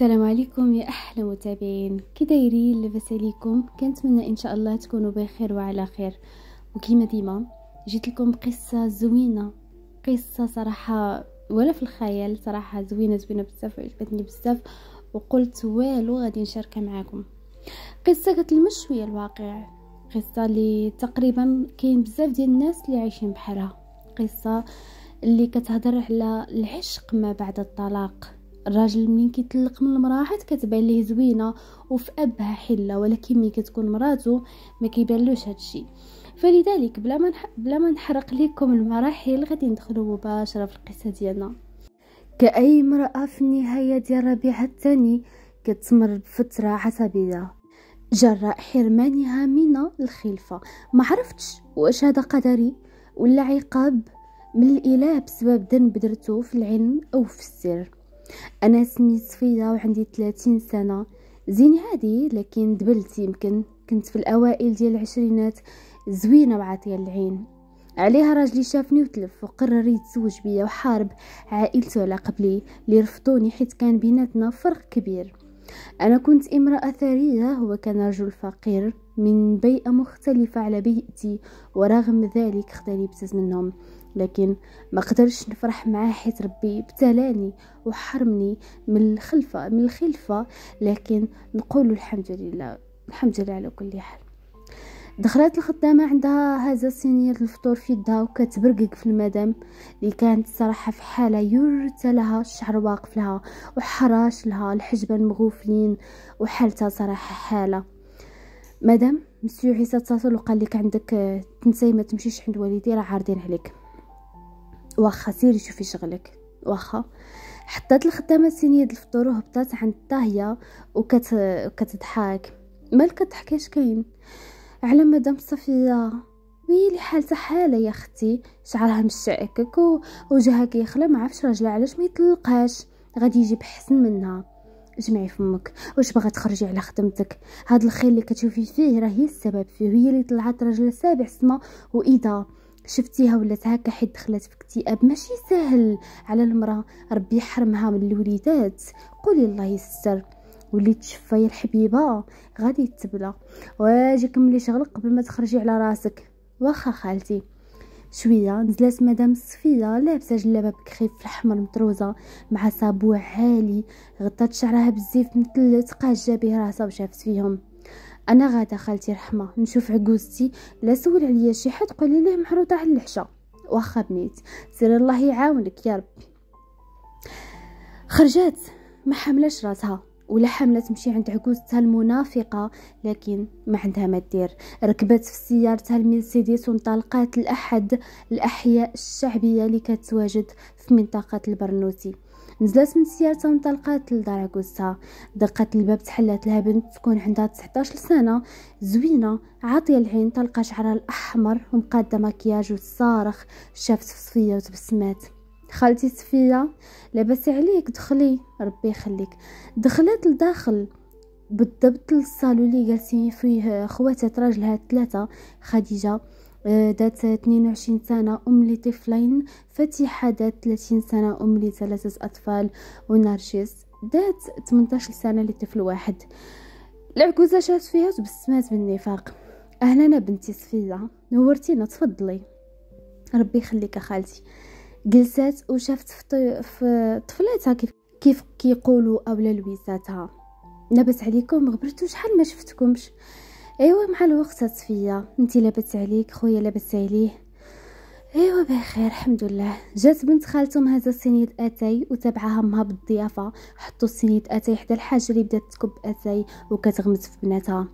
السلام عليكم يا احلى متابعين كي دايرين لاباس عليكم كنتمنى ان شاء الله تكونوا بخير وعلى خير وكيما ديما جيت لكم بقصه زوينه قصه صراحه ولا في الخيال صراحه زوينه زوينه بزاف عجبتني بزاف وقلت والو غادي نشاركها معاكم قصه كتلمس شويه الواقع قصه اللي تقريبا كاين بزاف ديال الناس اللي عايشين بحالها قصه اللي كتهضر على العشق ما بعد الطلاق الراجل منين كيتطلق من المراه حيت كتبان ليه زوينه وفي ابها حله ولكن ملي كتكون مراته ما كيبانلوش هادشي فلذلك بلا ما بلا ما نحرق لكم المراحل غادي ندخلوا مباشره في القصه ديالنا كاي امراه في النهايه ديال ربيع الثاني كتمر بفتره عصبيه جراء حرمانها من الخلفه ما عرفتش واش هذا قدري ولا عقاب من الاله بسبب ذنب درتو في العلم او في السر انا اسمي صفيه وعندي 30 سنه زين عادي لكن دبلت يمكن كنت في الاوائل ديال العشرينات زوينه وعاطيه العين عليها راجلي شافني وتلف وقرر يتزوج بيا وحارب عائلته على قبلي اللي رفضوني حيت كان بيناتنا فرق كبير انا كنت امراه ثريه هو كان رجل فقير من بيئه مختلفه على بيئتي ورغم ذلك اختلفت منهم لكن ما قدرش نفرح معاه حيت ربي ابتلاني وحرمني من الخلفة من الخلفة لكن نقول الحمد لله الحمد لله على كل حال دخلت الخدامة عندها هذا صينية الفطور في يدها وكتبرقق في المدام اللي كانت صراحة في حالة يرت لها الشعر واقف لها وحراش لها الحجبان مغوفلين وحالتها صراحة حالة مدام مسيو عيسى اتصل وقال لك عندك تنسي ما تمشيش عند والدي راه عارضين عليك واخا سيري شوفي شغلك واخا حطات الخدامة الصينية ديال الفطور وهبطات عند الطاهية وكت... وكتضحك مالك تحكيش كاين على مدام صفية ويلي حالتها حالة يا اختي شعرها مشعكك ووجهها كيخلى ما عرفش راجلها علاش ما يطلقهاش غادي يجيب حسن منها جمعي فمك واش باغا تخرجي على خدمتك هاد الخير اللي كتشوفي فيه راه هي السبب فيه هي اللي طلعت راجل سابع سما واذا شفتيها ولات هكا حيت دخلت في اكتئاب ماشي ساهل على المراه ربي يحرمها من الوليدات قولي الله يستر وليت شفايا الحبيبه غادي تبلى واجي كملي شغلك قبل ما تخرجي على راسك واخا خالتي شويه نزلت مدام صفيه لابسه جلابه بكخيف الاحمر مطروزه مع صابو عالي غطات شعرها بزيف مثل تقى به راسها وشافت فيهم انا غاده خالتي رحمه نشوف عجوزتي لا سول عليا شي حد قولي ليه محروطه على العشا واخا بنيت سير الله يعاونك يا ربي خرجات ما حملاش راسها ولا حملة تمشي عند عجوزتها المنافقة لكن ما عندها ما دير ركبت في سيارتها المرسيدس وانطلقت لأحد الأحياء الشعبية اللي كتواجد في منطقة البرنوتي نزلت من سيارتها وانطلقات لدار عكوزتها دقت الباب تحلات لها بنت تكون عندها 19 سنه زوينه عاطيه العين تلقى شعرها الاحمر ومقاده مكياج وتصارخ شافت صفيه وتبسمات خالتي صفيه لاباس عليك دخلي ربي يخليك دخلت لداخل بالضبط للصالون اللي جالسين فيه خواتات راجلها الثلاثه خديجه ذات 22 سنة أم لطفلين فتحة ذات 30 سنة أم لثلاثة أطفال ونرجس ذات 18 سنة لطفل واحد العكوزة شافت فيها تبسمات بالنفاق أهلا بنتي صفية نورتينا تفضلي ربي يخليك خالتي جلسات وشافت في طفلاتها كيف كيف كيقولوا اولا لويساتها لاباس عليكم غبرتو شحال ما شفتكمش ايوا مع الوقت تصفيه انت لابس عليك خويا لابس عليه ايوا بخير الحمد لله جات بنت خالتهم هذا صينيه اتاي وتبعها امها بالضيافه حطوا صينيه اتاي حدا الحاجه اللي بدات تكب اتاي وكتغمس في بناتها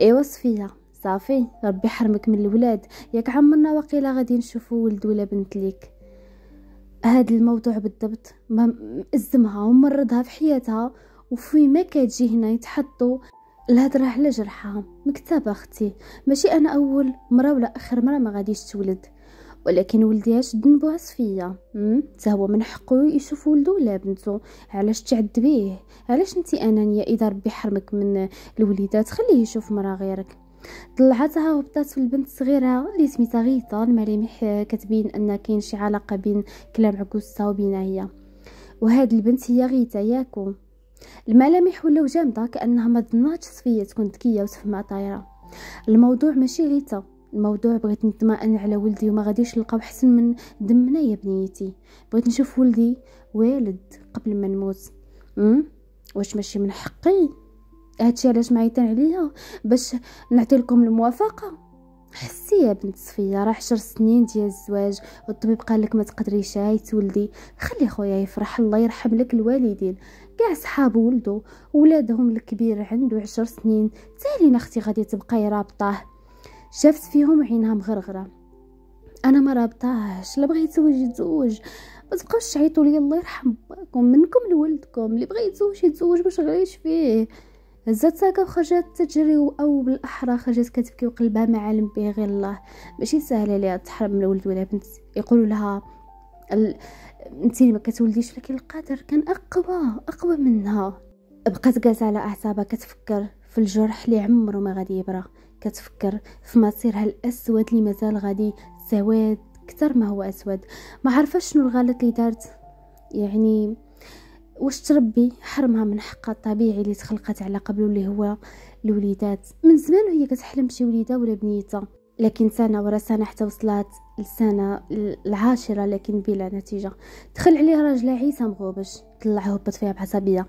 ايوا صفيه صافي ربي حرمك من الولاد ياك عمرنا وقيلا غادي نشوفو ولد ولا بنت ليك هاد الموضوع بالضبط ما ازمها ومرضها في حياتها وفي ما كتجي هنا يتحطوا الهضرة على جرحها مكتبة أختي ماشي أنا أول مرة ولا آخر مرة ما غاديش تولد ولكن ولدي شد ذنبو عصفية حتى هو من حقه يشوف ولدو ولا بنتو علاش تعذبيه علاش انت انانيه اذا ربي حرمك من الوليدات خليه يشوف مرا غيرك طلعتها وبدات البنت الصغيره اللي سميتها غيطه الملامح كتبين ان كاين شي علاقه بين كلام عكوزتها وبينها هي وهاد البنت هي غيتا ياكو الملامح ولاو جامده كانها ما ظناتش صفيه تكون ذكيه وتفهمها طايره الموضوع ماشي غيتا الموضوع بغيت نطمئن على ولدي وما غاديش نلقاو حسن من دمنا يا بنيتي بغيت نشوف ولدي والد قبل ما نموت ام واش ماشي من حقي هادشي علاش معيتان عليها باش نعطي لكم الموافقه حسي يا بنت صفيه راه عشر سنين ديال الزواج والطبيب قال لك ما تقدريش هاي تولدي خلي خويا يفرح الله يرحم لك الوالدين كاع صحاب ولدو ولادهم الكبير عنده عشر سنين تالينا اختي غادي تبقى رابطاه شافت فيهم عينها مغرغره انا ما رابطاهش لا بغيت يتزوج يتزوج ما تبقاوش تعيطوا لي الله يرحم باكم منكم لولدكم اللي بغى يتزوج يتزوج باش غريش فيه هزات ساكا وخرجات تجري او بالاحرى خرجت كتبكي وقلبها ما عالم به غير الله ماشي سهله ليها تحرم من ولد ولا بنت يقولوا لها انت ما كتولديش لك القدر كان اقوى اقوى منها بقات جالسه على اعصابها كتفكر في الجرح اللي عمره ما غادي يبرى كتفكر في مصيرها الاسود اللي مازال غادي سواد اكثر ما هو اسود ما عرفاش شنو الغلط اللي دارت يعني واش تربي حرمها من حقها الطبيعي اللي تخلقت على قبله اللي هو الوليدات من زمان وهي كتحلم بشي وليده ولا بنيته لكن سنة ورا سنة حتى وصلت السنة العاشرة لكن بلا نتيجة دخل عليها راجل عيسى مغوبش طلعه هبط فيها بعصبية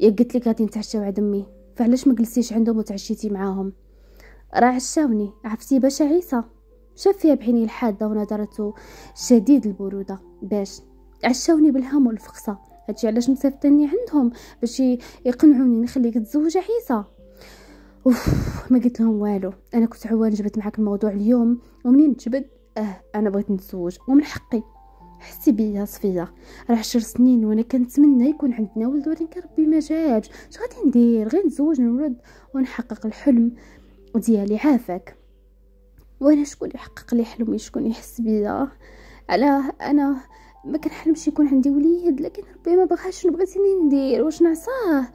يا قلت لك غادي نتعشاو عند امي فعلاش ما جلستيش عندهم وتعشيتي معاهم راه عشاوني عرفتي باش عيسى شاف فيها بعيني الحادة ونظرته شديد البرودة باش عشاوني بالهم والفقصة هادشي علاش مسافتني عندهم باش يقنعوني نخليك تزوج عيسى اوف ما قلت لهم والو انا كنت عوان جبت معاك الموضوع اليوم ومنين جبت اه انا بغيت نتزوج ومن حقي حسي بيا صفية راه عشر سنين وانا كنتمنى يكون عندنا ولد ولكن ربي ما جابش اش غادي ندير غير نتزوج نولد ونحقق الحلم ديالي عافاك وانا شكون يحقق لي حلمي شكون يحس بيا على انا ما كنحلمش يكون عندي وليد لكن ربي ما بغاش بغيتيني ندير واش نعصاه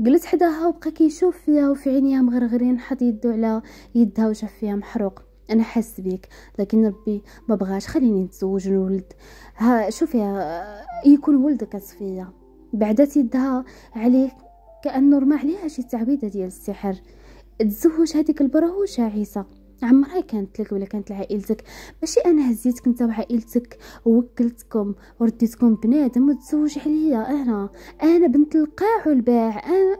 جلس حداها وبقى كيشوف فيها وفي عينيها مغرغرين حط يدو على يدها وشاف فيها محروق انا حاس بيك لكن ربي ما بغاش خليني نتزوج الولد ها شوفي يكون ولدك صفيه بعدت يدها عليه كانه رمى عليها شي تعويذه ديال السحر تزوج هذيك البرهوشه عيسى عمرها كانت لك ولا كانت لعائلتك ماشي انا هزيتك انت وعائلتك ووكلتكم ورديتكم بنادم وتزوج عليا انا انا بنت القاع والباع انا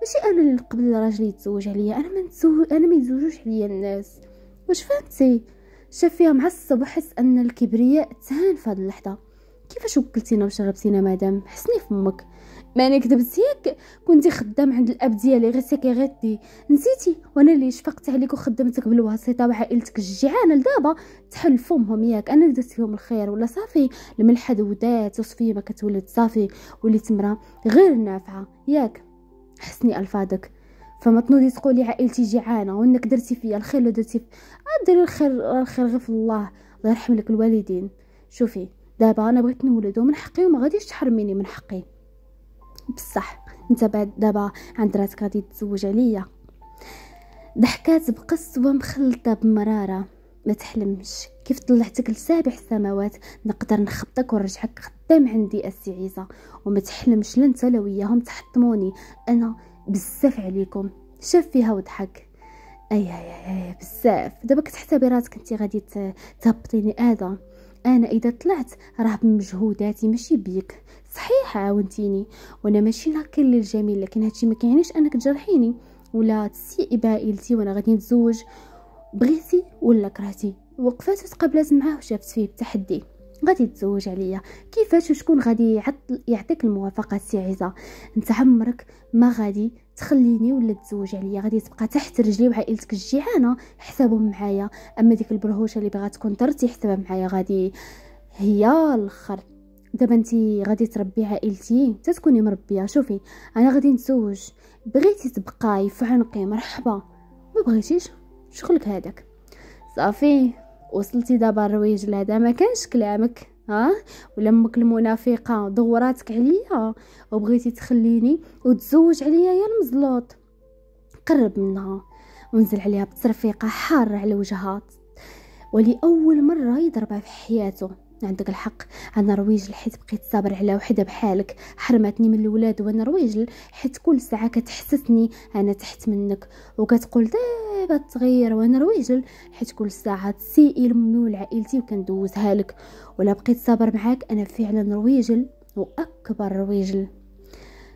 ماشي انا اللي قبل راجلي يتزوج عليا انا ما انا ما يتزوجوش عليا الناس واش فهمتي شاف فيها معصب وحس ان الكبرياء تهان في هاد اللحظه كيفاش وكلتينا وشربتينا مادام حسني في امك ما انا كذبت ياك كنتي خدام عند الاب ديالي غير سيكيغيتي نسيتي وانا اللي شفقت عليك وخدمتك بالواسطه وعائلتك الجيعانه لدابا تحل فمهم ياك انا درت فيهم الخير ولا صافي الملحه ودات وصفيه ما كتولد صافي وليت مرا غير نافعه ياك حسني الفاظك فما تنوضي تقولي عائلتي جيعانه وانك درتي فيا الخير لو درتي ادير الخير الخير غير في الله الله يرحم لك الوالدين شوفي دابا انا بغيت نولد ومن حقي وما غاديش تحرميني من حقي بصح انت بعد دابا عند راسك غادي تزوج عليا ضحكات بقسوة مخلطة بمرارة ما تحلمش كيف طلعتك لسابع السماوات نقدر نخبطك ونرجعك خدام عندي اسي عيسى وما تحلمش لا انت لا وياهم تحطموني انا بزاف عليكم شاف فيها وضحك اي اي اي بزاف دابا كتحسبي راسك انت غادي تهبطيني اذى انا اذا طلعت راه بمجهوداتي ماشي بيك صحيح عاونتيني وانا ماشي نهكر للجميل لكن هادشي ما كيعنيش انك تجرحيني ولا تسيئي بعائلتي وانا غادي نتزوج بغيتي ولا كرهتي وقفات وتقابلات معاه وشافت فيه التحدي غادي تزوج عليا كيفاش وشكون غادي يعطيك الموافقه سي عزه انت عمرك ما غادي تخليني ولا تزوج عليا غادي تبقى تحت رجلي وعائلتك الجيعانه حسابهم معايا اما ديك البرهوشه اللي باغا تكون درتي حسابها معايا غادي هي الاخر دابا انت غادي تربي عائلتي تتكوني مربيه شوفي انا غادي نتزوج بغيتي تبقاي في عنقي مرحبا ما بغيتيش شغلك هذاك صافي وصلتي دابا الرويج لهذا ما كانش كلامك ها ولا امك المنافقه دوراتك عليا وبغيتي تخليني وتزوج عليا يا المزلوط قرب منها ونزل عليها بترفيقه حاره على وجهها ولاول مره يضربها في حياته عندك الحق انا رويجل حيت بقيت صابر على وحده بحالك حرمتني من الولاد وانا رويجل حيت كل ساعه كتحسسني انا تحت منك وكتقول دابا التغير وانا رويجل حيت كل ساعه تسيئي لامي ولعائلتي وكندوزها لك ولا بقيت صابر معاك انا فعلا رويجل واكبر رويجل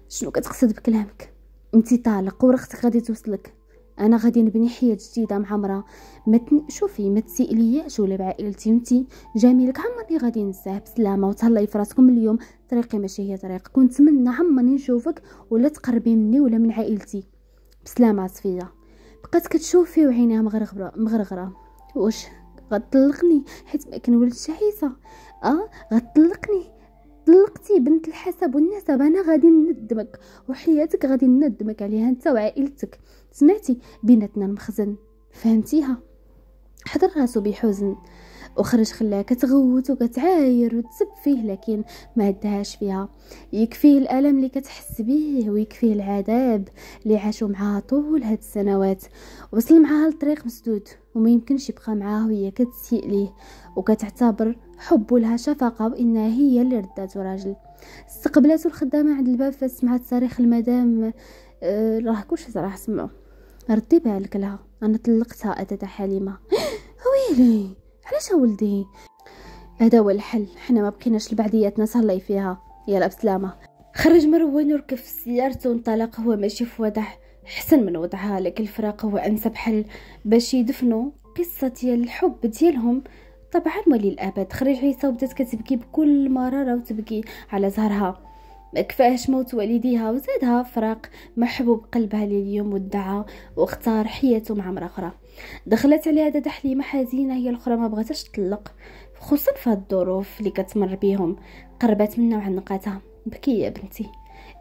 شنو كتقصد بكلامك انت طالق ورختك غادي توصلك انا غادي نبني حياه جديده مع مرا متن شوفي ما تسئلياش ولا بعائلتي نتي جميلك عمرني غادي نساه بسلامه وتهلاي فراسكم اليوم طريقي ماشي هي طريق كنتمنى عمرني نشوفك ولا تقربي مني ولا من عائلتي بسلامه صفيه بقات كتشوفي وعينيها مغرغره مغرغره واش غتطلقني حيت ما كنولد شحيصه اه غتطلقني طلقتي بنت الحسب والنسب انا غادي ندمك وحياتك غادي ندمك عليها انت وعائلتك سمعتي بيناتنا المخزن فهمتيها حضر راسو بحزن وخرج خلاها كتغوت وكتعاير وتسب فيه لكن ما عندهاش فيها يكفيه الالم اللي كتحس بيه ويكفيه العذاب اللي عاشو معاها طول هاد السنوات وصل معاها لطريق مسدود وما يمكنش يبقى معاها وهي كتسيء ليه وكتعتبر حبه لها شفقة وإنها هي اللي رداتو راجل استقبلاتو الخدامة عند الباب فسمعت صريخ المدام أه راه كلشي صراحة سمعو ردي بالك لها انا طلقتها اتت حليمه ويلي علاش ولدي هذا هو الحل حنا ما بقيناش لبعدياتنا صلي فيها يلا بسلامه خرج مروان وركب في سيارته وانطلق هو ماشي في وضع حسن من وضعها لك الفراق هو انسب حل باش يدفنوا قصه ديال الحب ديالهم طبعا وللابد خرج عيسى وبدات كتبكي بكل مراره وتبكي على زهرها كفاش موت والديها وزادها فراق محبوب قلبها لليوم والدعاء واختار حياته مع امرأة أخرى دخلت عليها دادا حليمة حزينة هي الأخرى ما بغاتش تطلق خصوصا في هاد الظروف اللي كتمر بيهم قربت منها وعنقاتها بكي يا بنتي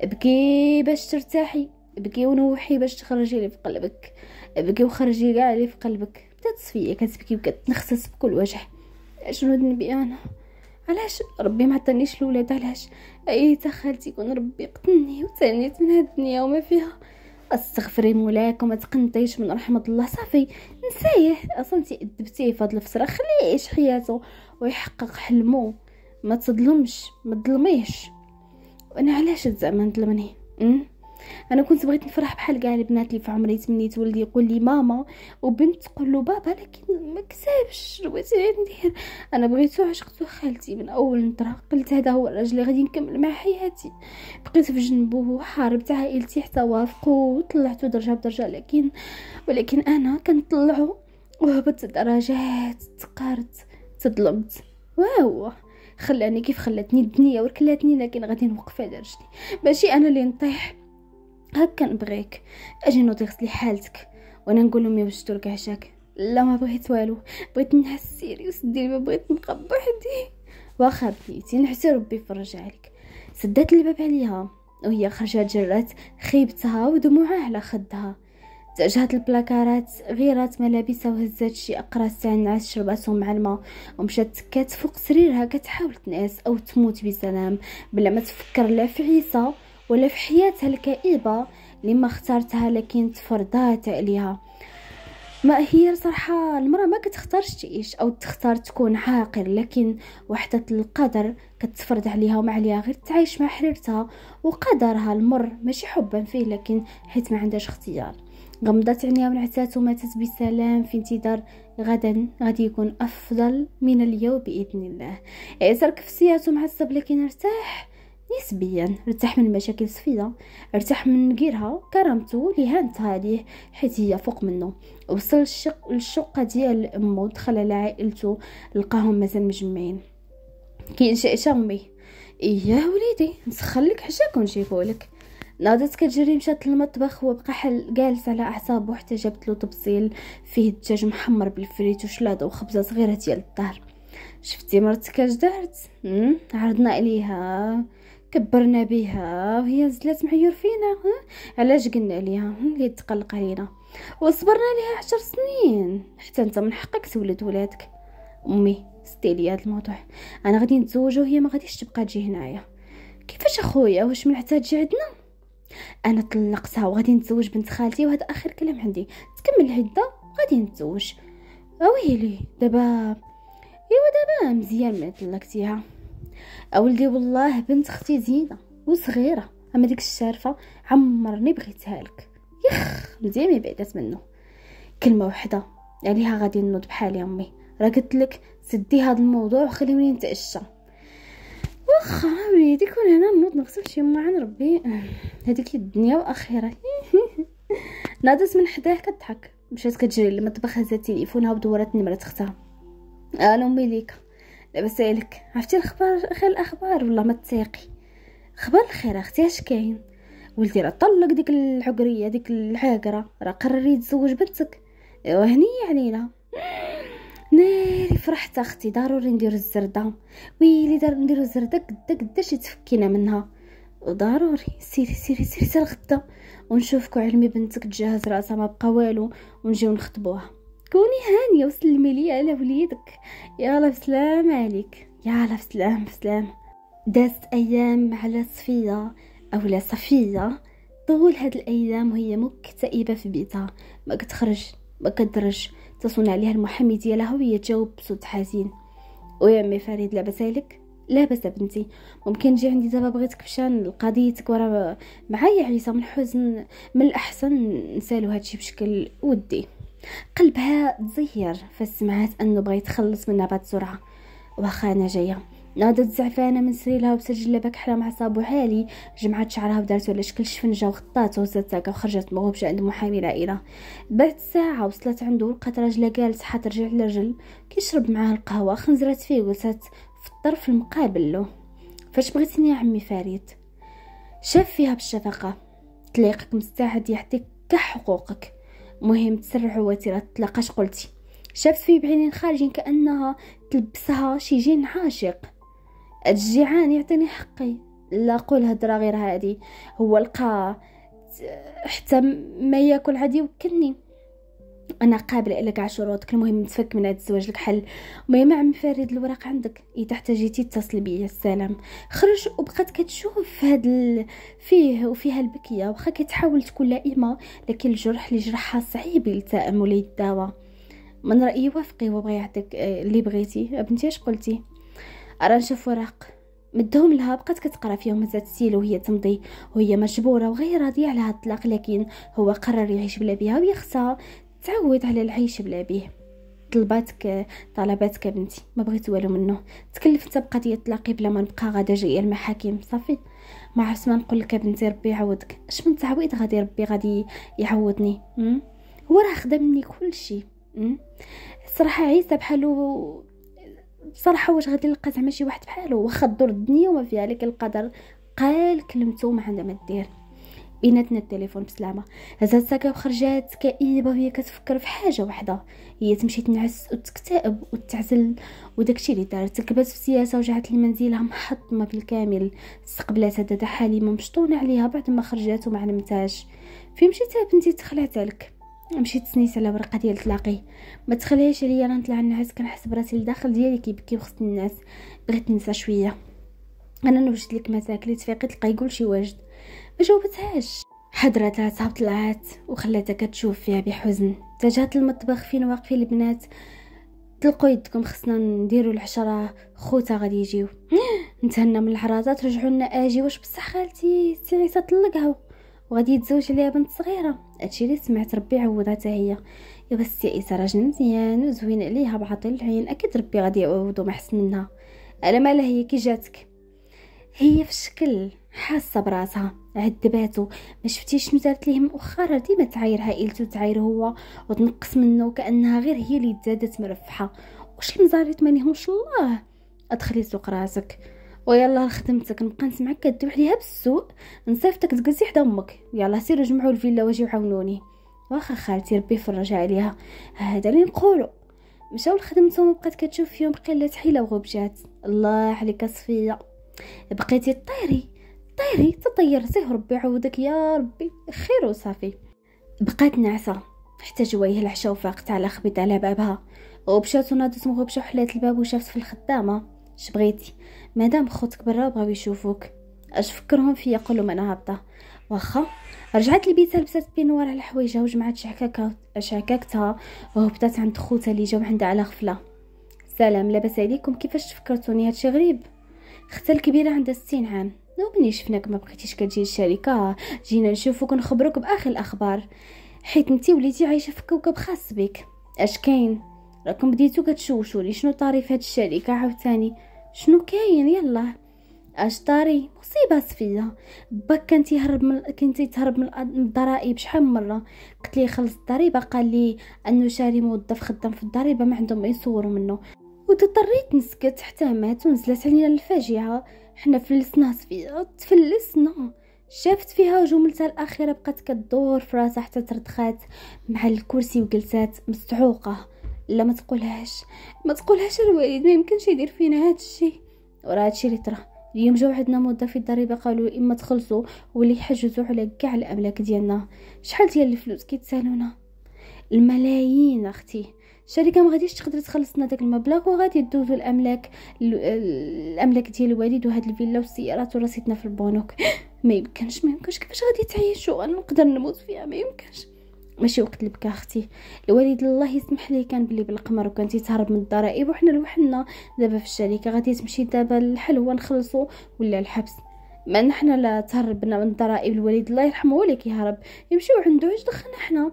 بكي باش ترتاحي بكي ونوحي باش تخرجي لي في قلبك بكي وخرجي كاع لي في قلبك بدات صفيه كتبكي وكتنخسس بكل وجه شنو ذنبي انا علاش ربي ما عطانيش الولاد علاش اي تخالتي يكون ربي قتلني وتانيت من هاد الدنيا وما فيها استغفري مولاك وما تقنطيش من رحمه الله صافي نسايه اصلا انت ادبتيه في هاد الفتره خليه يعيش حياته ويحقق حلمه ما تظلمش ما تظلميش وانا علاش زعما نظلمني انا كنت بغيت نفرح بحال كاع البنات اللي في عمري تمنيت ولدي يقول لي ماما وبنت تقول له بابا لكن ما كسبش بغيت ندير انا بغيتو عشقتو خالتي من اول نظره قلت هذا هو الراجل اللي غادي نكمل مع حياتي بقيت في جنبه وحاربت عائلتي حتى وافقوا وطلعته درجه بدرجه لكن ولكن انا كنطلعو وهبطت درجات تقارت تظلمت واو خلاني كيف خلاتني الدنيا وركلاتني لكن غادي نوقف على رجلي ماشي انا اللي نطيح هكا كنبغيك اجي غسلي حالتك وانا نقول لهم يا وجدتو عشاك لا ما بغيت والو بغيت نحس سيريوس ديري ما بغيت نبقى بوحدي واخا بنيتي نحسي ربي يفرج عليك سدات الباب عليها وهي خرجت جرات خيبتها ودموعها على خدها تجهت البلاكارات غيرات ملابسها وهزات شي اقراص تاع النعاس شرباتهم مع الماء ومشات تكات فوق سريرها كتحاول تنعس او تموت بسلام بلا ما تفكر لا في عيسى ولا في حياتها الكئيبة لما اختارتها لكن تفرضات عليها ما هي صراحة المرأة ما كتختارش تعيش أو تختار تكون عاقل لكن وحدة القدر كتفرض عليها وما عليها غير تعيش مع حريرتها وقدرها المر ماشي حبا فيه لكن حيت ما عندهاش اختيار غمضت عينيها ونعسات وماتت بسلام في انتظار غدا غادي يكون أفضل من اليوم بإذن الله إعسار كفسيات معصب لكن ارتاح نسبيا ارتاح من مشاكل صفية ارتاح من غيرها كرامته اللي هانت عليه حيت هي فوق منه وصل الشق الشقة ديال امه دخل على عائلته لقاهم مازال مجمعين شي امي يا إيه وليدي نسخن لك حشاك ونجيبو لك ناضت كتجري مشات للمطبخ وبقى حل جالس على اعصابه حتى جابت له طبسيل فيه دجاج محمر بالفريت وشلاضه وخبزه صغيره ديال الدار شفتي مرتك اش دارت عرضنا عليها كبرنا بها وهي زلات معيور فينا علاش قلنا ليها اللي تقلق علينا وصبرنا ليها عشر سنين حتى انت من حقك تولد ولادك امي ستي لي هذا الموضوع انا غادي نتزوج وهي ما غاديش تبقى تجي هنايا كيفاش اخويا واش من تجي عندنا انا طلقتها وغادي نتزوج بنت خالتي وهذا اخر كلام عندي تكمل العده غادي نتزوج اويلي دابا ايوا دابا مزيان ما طلقتيها اولدي والله بنت اختي زينه وصغيره اما ديك الشارفه عمرني بغيتها لك يخ مزيان ما بعدت منه كلمه وحده عليها غادي نوض بحال امي راه قلت لك سدي هذا الموضوع وخليني نتعشى واخا وليدي كون هنا نوض نغسل شي ما عن ربي هذيك الدنيا واخيره نادت من حداه كتضحك مشات كتجري للمطبخ هزات تليفونها ودورات نمره اختها الو ميليكا لاباس عليك عرفتي الاخبار خير الاخبار والله ما تسيقي خبر الخير اختي اش كاين ولدي راه طلق ديك العقريه ديك العاقره راه قرر يتزوج بنتك ايوا هنيه علينا يعني ناري فرحت اختي ضروري نديرو الزرده ويلي دار نديرو الزرده قد قداش يتفكينا منها ضروري سيري سيري سيري سير غدا ونشوفكو علمي بنتك تجهز راسها ما بقى والو ونجيو نخطبوها كوني هانية وسلمي لي على وليدك يلا بسلام عليك يلا بسلام بسلام دازت أيام على صفية أو لا صفية طول هاد الأيام وهي مكتئبة في بيتها ما كتخرج ما كتدرج تصون عليها المحامي ديالها وهي تجاوب بصوت حزين ويا عمي فريد لاباس عليك لاباس بنتي ممكن تجي عندي دابا بغيتك مشان قضيتك ورا معايا عيسى من حزن من الاحسن نسالو هادشي بشكل ودي قلبها تزير فسمعت أنه بغى يتخلص منها بعد بسرعة واخا أنا جاية نادت زعفانة من سريرها وبسات جلابك حلا مع صابو عالي جمعت شعرها ودارت على شكل شفنجة وغطاته وزاتها وخرجت مغبشة عند محامي العائلة بعد ساعة وصلت عنده لقات راجلة جالس حاط رجل على رجل كيشرب معاه القهوة خنزرات فيه وجلست في الطرف المقابل له فاش بغيتني يا عمي فريد شاف فيها بالشفقة تليقك مستعد يعطيك كحقوقك حقوقك مهم تسرع وترى تلاقاش قلتي شافت في بعينين خارجين كأنها تلبسها شي جن عاشق الجيعان يعطيني حقي لا قول هدرا غير هادي هو لقى حتى ما ياكل عادي وكلني انا قابله لك على شروطك المهم نتفك من هذا الزواج لك حل ما عم فريد الوراق عندك اي جيتي اتصلي بيا السلام خرج وبقات كتشوف هاد ال... فيه وفيها البكيه واخا كتحاول تكون لائمه لكن الجرح اللي جرحها صعيب يلتئم ولا يتداوى من رايي وافقي وبغي يعطيك آه، اللي بغيتي بنتي اش قلتي ارا نشوف وراق مدهم لها بقات كتقرا فيهم زاد تسيل وهي تمضي وهي مجبوره وغير راضيه على هاد الطلاق لكن هو قرر يعيش بلا بها ويخسر تعود على العيش بلا بيه طلباتك طلباتك بنتي ما بغيت والو منه تكلف انت بقضيه تلاقي بلا ما نبقى غادا جايه المحاكم صافي ما عرفت ما نقول لك بنتي ربي يعوضك اش من تعويض غادي ربي غادي يعوضني هو راه خدا مني كلشي الصراحه عيسى بحالو بصراحه واش غادي نلقى زعما شي واحد بحالو واخا الدور الدنيا وما فيها لك القدر قال كلمته ما عندها ما دير بيناتنا التليفون بسلامه هزات سكاب خرجات كئيبه وهي كتفكر في حاجه وحده هي تمشي تنعس وتكتئب وتعزل وداكشي اللي دارت تركبات في السياسه ورجعت لمنزلها محطمه بالكامل استقبلات دادا حليمه مشطونه عليها بعد ما خرجات وما علمتهاش فين مشيتها بنتي تخلعت عليك مشيت سنيت على ورقه ديال تلاقي ما تخليهاش عليا انا نطلع نعس كنحس براسي الداخل ديالي كيبكي وخص الناس بغيت ننسى شويه انا نوجد لك مساكل تاكلي تفيقي تلقاي كلشي واجد ما جاوبتهاش حضرتها تهبطلعات وخلاتها كتشوف فيها بحزن تجات المطبخ فين واقفين البنات تلقوا يدكم خصنا نديرو العشرة خوتها غادي يجيو نتهنا من العرازات رجعوا لنا اجي واش بصح خالتي سيري تطلقها وغادي يتزوج عليها بنت صغيره هادشي اللي سمعت ربي عوضها حتى هي يا بس يا إيسا راجل مزيان وزوين عليها بعطيل العين اكيد ربي غادي يعوضو ما حسن منها على مالها هي كي جاتك هي في الشكل حاسه براسها عذباتو ما شفتيش شنو دارت ليه مؤخرا ديما تعاير عائلته تعاير هو وتنقص منه كانها غير هي اللي تزادت مرفحه واش المزاريط ماليهمش الله ادخلي سوق راسك ويلا خدمتك نبقى نسمعك كدوح عليها بالسوء نصيفطك تجلسي حدا امك يلا سيروا جمعوا الفيلا واجيو عاونوني واخا خالتي ربي يفرج عليها هذا اللي نقولو مشاو لخدمتهم وبقات كتشوف فيهم قله حيله وغبجات الله عليك صفيه بقيتي طيري طيري تطير سيه ربي يعوضك يا ربي خير وصافي بقات ناعسة حتى جوايه العشا وفاقت على خبيت على بابها وبشات ونادت مغبشة وحلات الباب وشافت في الخدامة اش بغيتي مادام خوتك برا بغاو يشوفوك اش فكرهم فيا قولهم انا هابطه واخا رجعت لبيتها لبسات بينوار على حوايجها وجمعت شعكاكتها وهبطت عند خوتها اللي جاو عندها على غفله سلام لاباس عليكم كيفاش تفكرتوني هادشي غريب اختها الكبيره عندها ستين عام لو ملي شفناك ما بقيتيش كتجي للشركه جينا نشوفك ونخبروك باخر الاخبار حيت نتي وليتي عايشه في كوكب خاص بك اش كاين راكم بديتو كتشوشوا لي شنو طاري في هاد الشركه عاوتاني شنو كاين يلا اش طاري مصيبه صفيه باك كان تيهرب من كان تيتهرب من الضرائب شحال من مره قلت ليه خلص الضريبه قال لي انه شاري موظف خدام في الضريبه ما عندهم ما يصوروا منه وتضطريت نسكت حتى مات ونزلت علينا الفاجعه حنا فلسنا صفية تفلسنا شافت فيها جملتها الأخيرة بقات كدور في راسها حتى تردخات مع الكرسي وجلسات مصعوقة لا ما تقولهاش ما تقولهاش الوالد ما يمكنش يدير فينا هاد الشيء هاد هادشي اللي طرا اليوم جاو عندنا مدة في الضريبه قالوا اما تخلصوا ولا يحجزوا على كاع الاملاك ديالنا شحال ديال الفلوس كيتسالونا الملايين اختي الشركه ما غاديش تقدر لنا داك المبلغ وغادي تدوزو الاملاك الاملاك ديال الوالد وهاد الفيلا والسيارات ورصيدنا في البنوك ما يمكنش ما يمكنش كيفاش غادي تعيشوا نقدر نموت فيها ما يمكنش ماشي وقت البكا اختي الوالد الله يسمح ليه كان بلي بالقمر وكان تيتهرب من الضرائب وحنا لوحدنا دابا في الشركه غادي تمشي دابا هو نخلصو ولا الحبس ما نحنا لا تهربنا من الضرائب الوالد الله يرحمه ولا كيهرب يمشيو عنده واش دخلنا حنا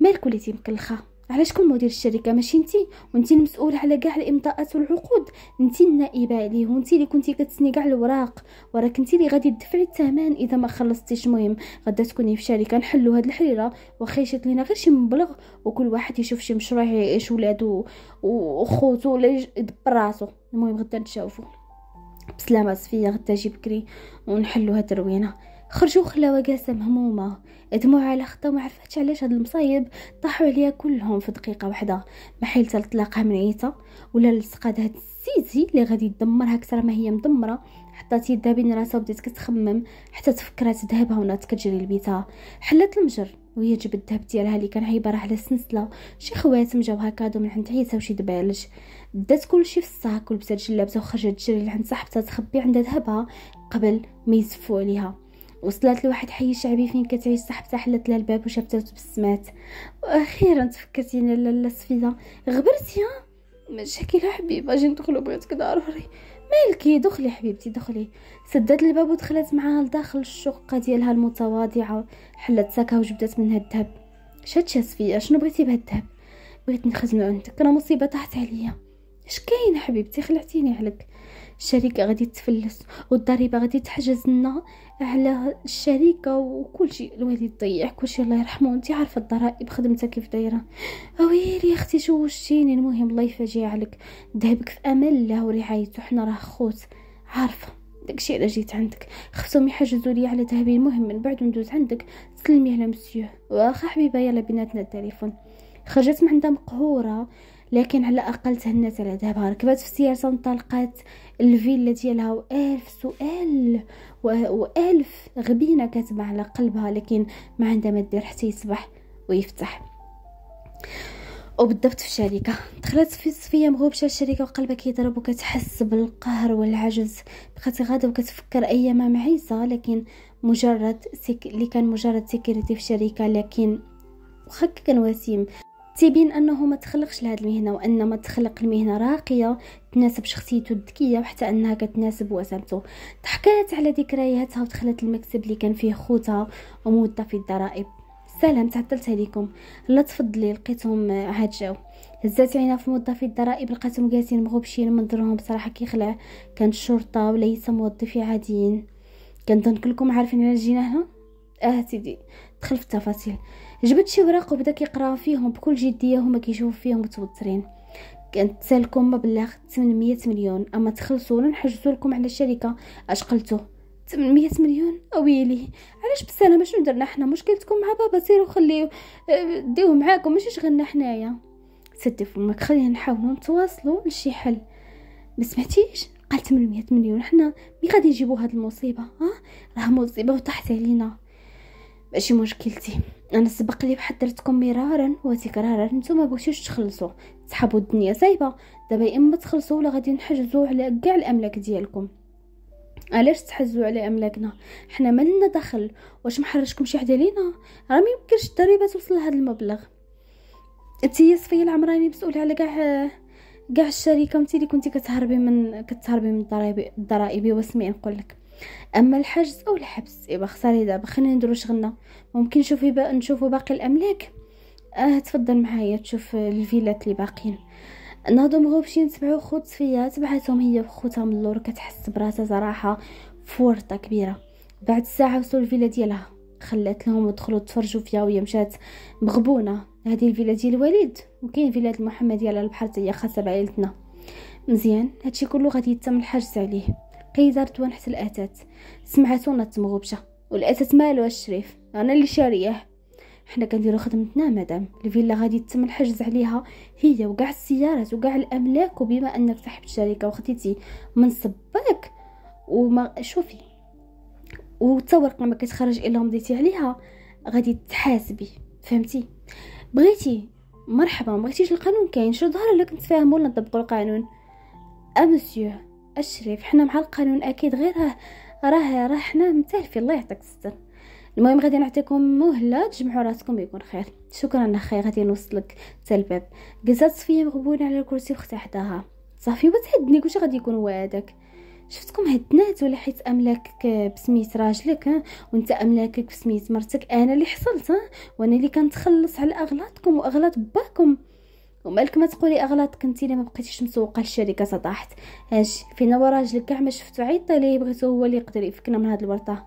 مالك وليتي مكلخه علاش شكون مدير الشركه ماشي انت وانت المسؤوله على كاع الامضاءات والعقود انت النائبه عليه وانت اللي كنتي كتسني كاع الوراق وراك انت اللي غادي تدفعي الثمن اذا ما خلصتيش مهم غدا تكوني في شركه نحلوا هاد الحريره وخيشت لينا غير شي مبلغ وكل واحد يشوف شي مشروع يعيش ولادو وخوته ولا يدبر راسو المهم غدا نتشافو بسلامه صفيه غدا جي بكري ونحلوا هاد الروينه خرجوا خلاوا قاسم همومة دموع على خطا ما عرفتش علاش هاد المصايب طاحوا عليا كلهم في دقيقه واحده ما حيلت لطلاقها من عيسى ولا لصقاد هاد السيتي اللي غادي يدمرها اكثر ما هي مدمره حطات يدها بين راسها وبدات كتخمم حتى تفكرات ذهبها ونات كتجري لبيتها حلت المجر وهي جبت الذهب ديالها اللي كان عباره على سنسله شي خواتم مجاوها كادو من عند عيسى وشي دبالج دات كلشي في الصاك ولبسات جلابته وخرجت تجري لعند صاحبتها تخبي عندها ذهبها قبل ما يزفوا عليها وصلت لواحد حي شعبي فين كتعيش صاحبتها حلت لها الباب وشافتها وتبسمات واخيرا تفكرتي لالا صفيده غبرتي شكي لها حبيبه اجي ندخلو بغيتك ضروري مالكي دخلي حبيبتي دخلي سدات الباب ودخلت معاها لداخل الشقه ديالها المتواضعه حلت ساكها وجبدت منها الذهب شات صفيه شنو بغيتي بهذا الذهب بغيت نخزنو عندك راه مصيبه طاحت عليا اش كاين حبيبتي خلعتيني عليك الشركه غادي تفلس والضريبه غادي تحجز لنا على الشركه وكل شيء الوالد ضيع كل شيء الله يرحمه انت عارفه الضرائب خدمتها كيف دايره اويلي اختي شوشتيني المهم الله يفاجئ عليك ذهبك في امان الله ورعايته حنا راه خوت عارفه داكشي على جيت عندك خصهم يحجزوا لي على ذهبي المهم من بعد ندوز عندك سلمي على مسيو واخا حبيبه يلا بيناتنا التليفون خرجت من عندها مقهوره لكن على الاقل تهنات على ذهبها ركبت في السياسه انطلقت الفيلا ديالها والف سؤال والف غبينه كاتبه على قلبها لكن ما عندها ما دير حتى يصبح ويفتح وبالضبط في الشركة دخلت في صفية مغوبشة الشركة وقلبها كيضرب وكتحس بالقهر والعجز بقات غادة وكتفكر أيام معيزة لكن مجرد سك... اللي كان مجرد سيكريتي في الشركة لكن وخا كان وسيم تيبين انه ما تخلقش لهاد المهنه ما تخلق المهنه راقيه تناسب شخصيته الذكيه وحتى انها كتناسب وسامته ضحكات على ذكرياتها ودخلت المكتب اللي كان فيه خوتها في الضرائب سلام تعطلت عليكم لا تفضلي لقيتهم عاد آه، جاو هزات عينها في موظفي الضرائب لقاتهم جالسين مغبشين منظرهم بصراحه كيخلع كانت شرطه وليس موظفي عاديين كنظن كلكم عارفين علاش جينا هنا اه سيدي دخل في التفاصيل جبت شي وراق وبدا كيقرا فيهم بكل جديه هما كيشوفو فيهم متوترين كنتسالكم سالكم مبلغ 800 مليون اما تخلصوا ولا نحجزوا لكم على الشركه اش قلتو 800 مليون اويلي علاش بالسلامه شنو درنا حنا مشكلتكم مع بابا سيروا خليه آه، ديوه معاكم ماشي شغلنا حنايا سدي فمك خلينا نحاولوا نتواصلوا لشي حل ما سمعتيش قال 800 مليون حنا مي غادي نجيبو هاد المصيبه ها راه مصيبه وطاحت علينا ماشي مشكلتي انا سبق لي بحضرتكم مرارا وتكرارا نتوما بغيتوش تخلصوا تسحبوا الدنيا سايبه دابا يا اما تخلصوا ولا غادي نحجزوا على كاع الاملاك ديالكم علاش تحزوا على املاكنا حنا مالنا دخل واش محرجكم شي حدا لينا راه ما يمكنش الضريبه توصل لهذا المبلغ انت يا صفيه العمراني مسؤوله على كاع كاع الشركه انت اللي كنتي كتهربي من كتهربي من الضرائب الضرائب واسمعي نقول لك اما الحجز او الحبس ايوا خساري دابا خلينا نديرو شغلنا ممكن نشوفي با... نشوفو باقي الاملاك اه تفضل معايا تشوف الفيلات اللي باقيين نهضو بشي نتبعو خوت صفية تبعتهم هي بخوتها من اللور كتحس براسها صراحة فورطة كبيرة بعد ساعة وصلوا الفيلا ديالها خلات لهم ودخلوا تفرجوا فيها وهي مشات مغبونة هذه الفيلا ديال الوالد وكاين فيلا المحمدية ديال البحر هي خاصة بعائلتنا مزيان هادشي كله غادي يتم الحجز عليه قيزرت توان الاتات سمعت نات مغوبشه والاتات مالو الشريف انا اللي شاريه حنا كنديرو خدمتنا مدام الفيلا غادي يتم الحجز عليها هي وكاع السيارات وكاع الاملاك وبما انك صاحب الشركه وخديتي من صباك وما شوفي وتورق ما كتخرج الا مضيتي عليها غادي تحاسبي فهمتي بغيتي مرحبا ما بغيتيش القانون كاين شنو ظهر لك نتفاهموا ولا نطبقوا القانون امسيو أه، الشريف حنا مع القانون أكيد غير راه راه حنا متالفين الله يعطيك الستر المهم غادي نعطيكم مهله تجمعوا راسكم يكون خير شكرا اخي غادي نوصلك حتى الباب جلست صفيه مغبونه على الكرسي وختها حداها صافي وتهدني كلشي غادي يكون هو هذاك شفتكم هدنات ولا حيت املاكك بسميت راجلك وانت املاكك بسميت مرتك انا اللي حصلت وانا اللي كنتخلص على اغلاطكم واغلاط باكم ومالك ما تقولي اغلاط كنتي لما بقيتيش مسوقه للشركه سطحت اش فينا راجلك كاع ما شفتو عيطي طيب ليه بغيتو هو اللي يقدر يفكنا من هاد الورطه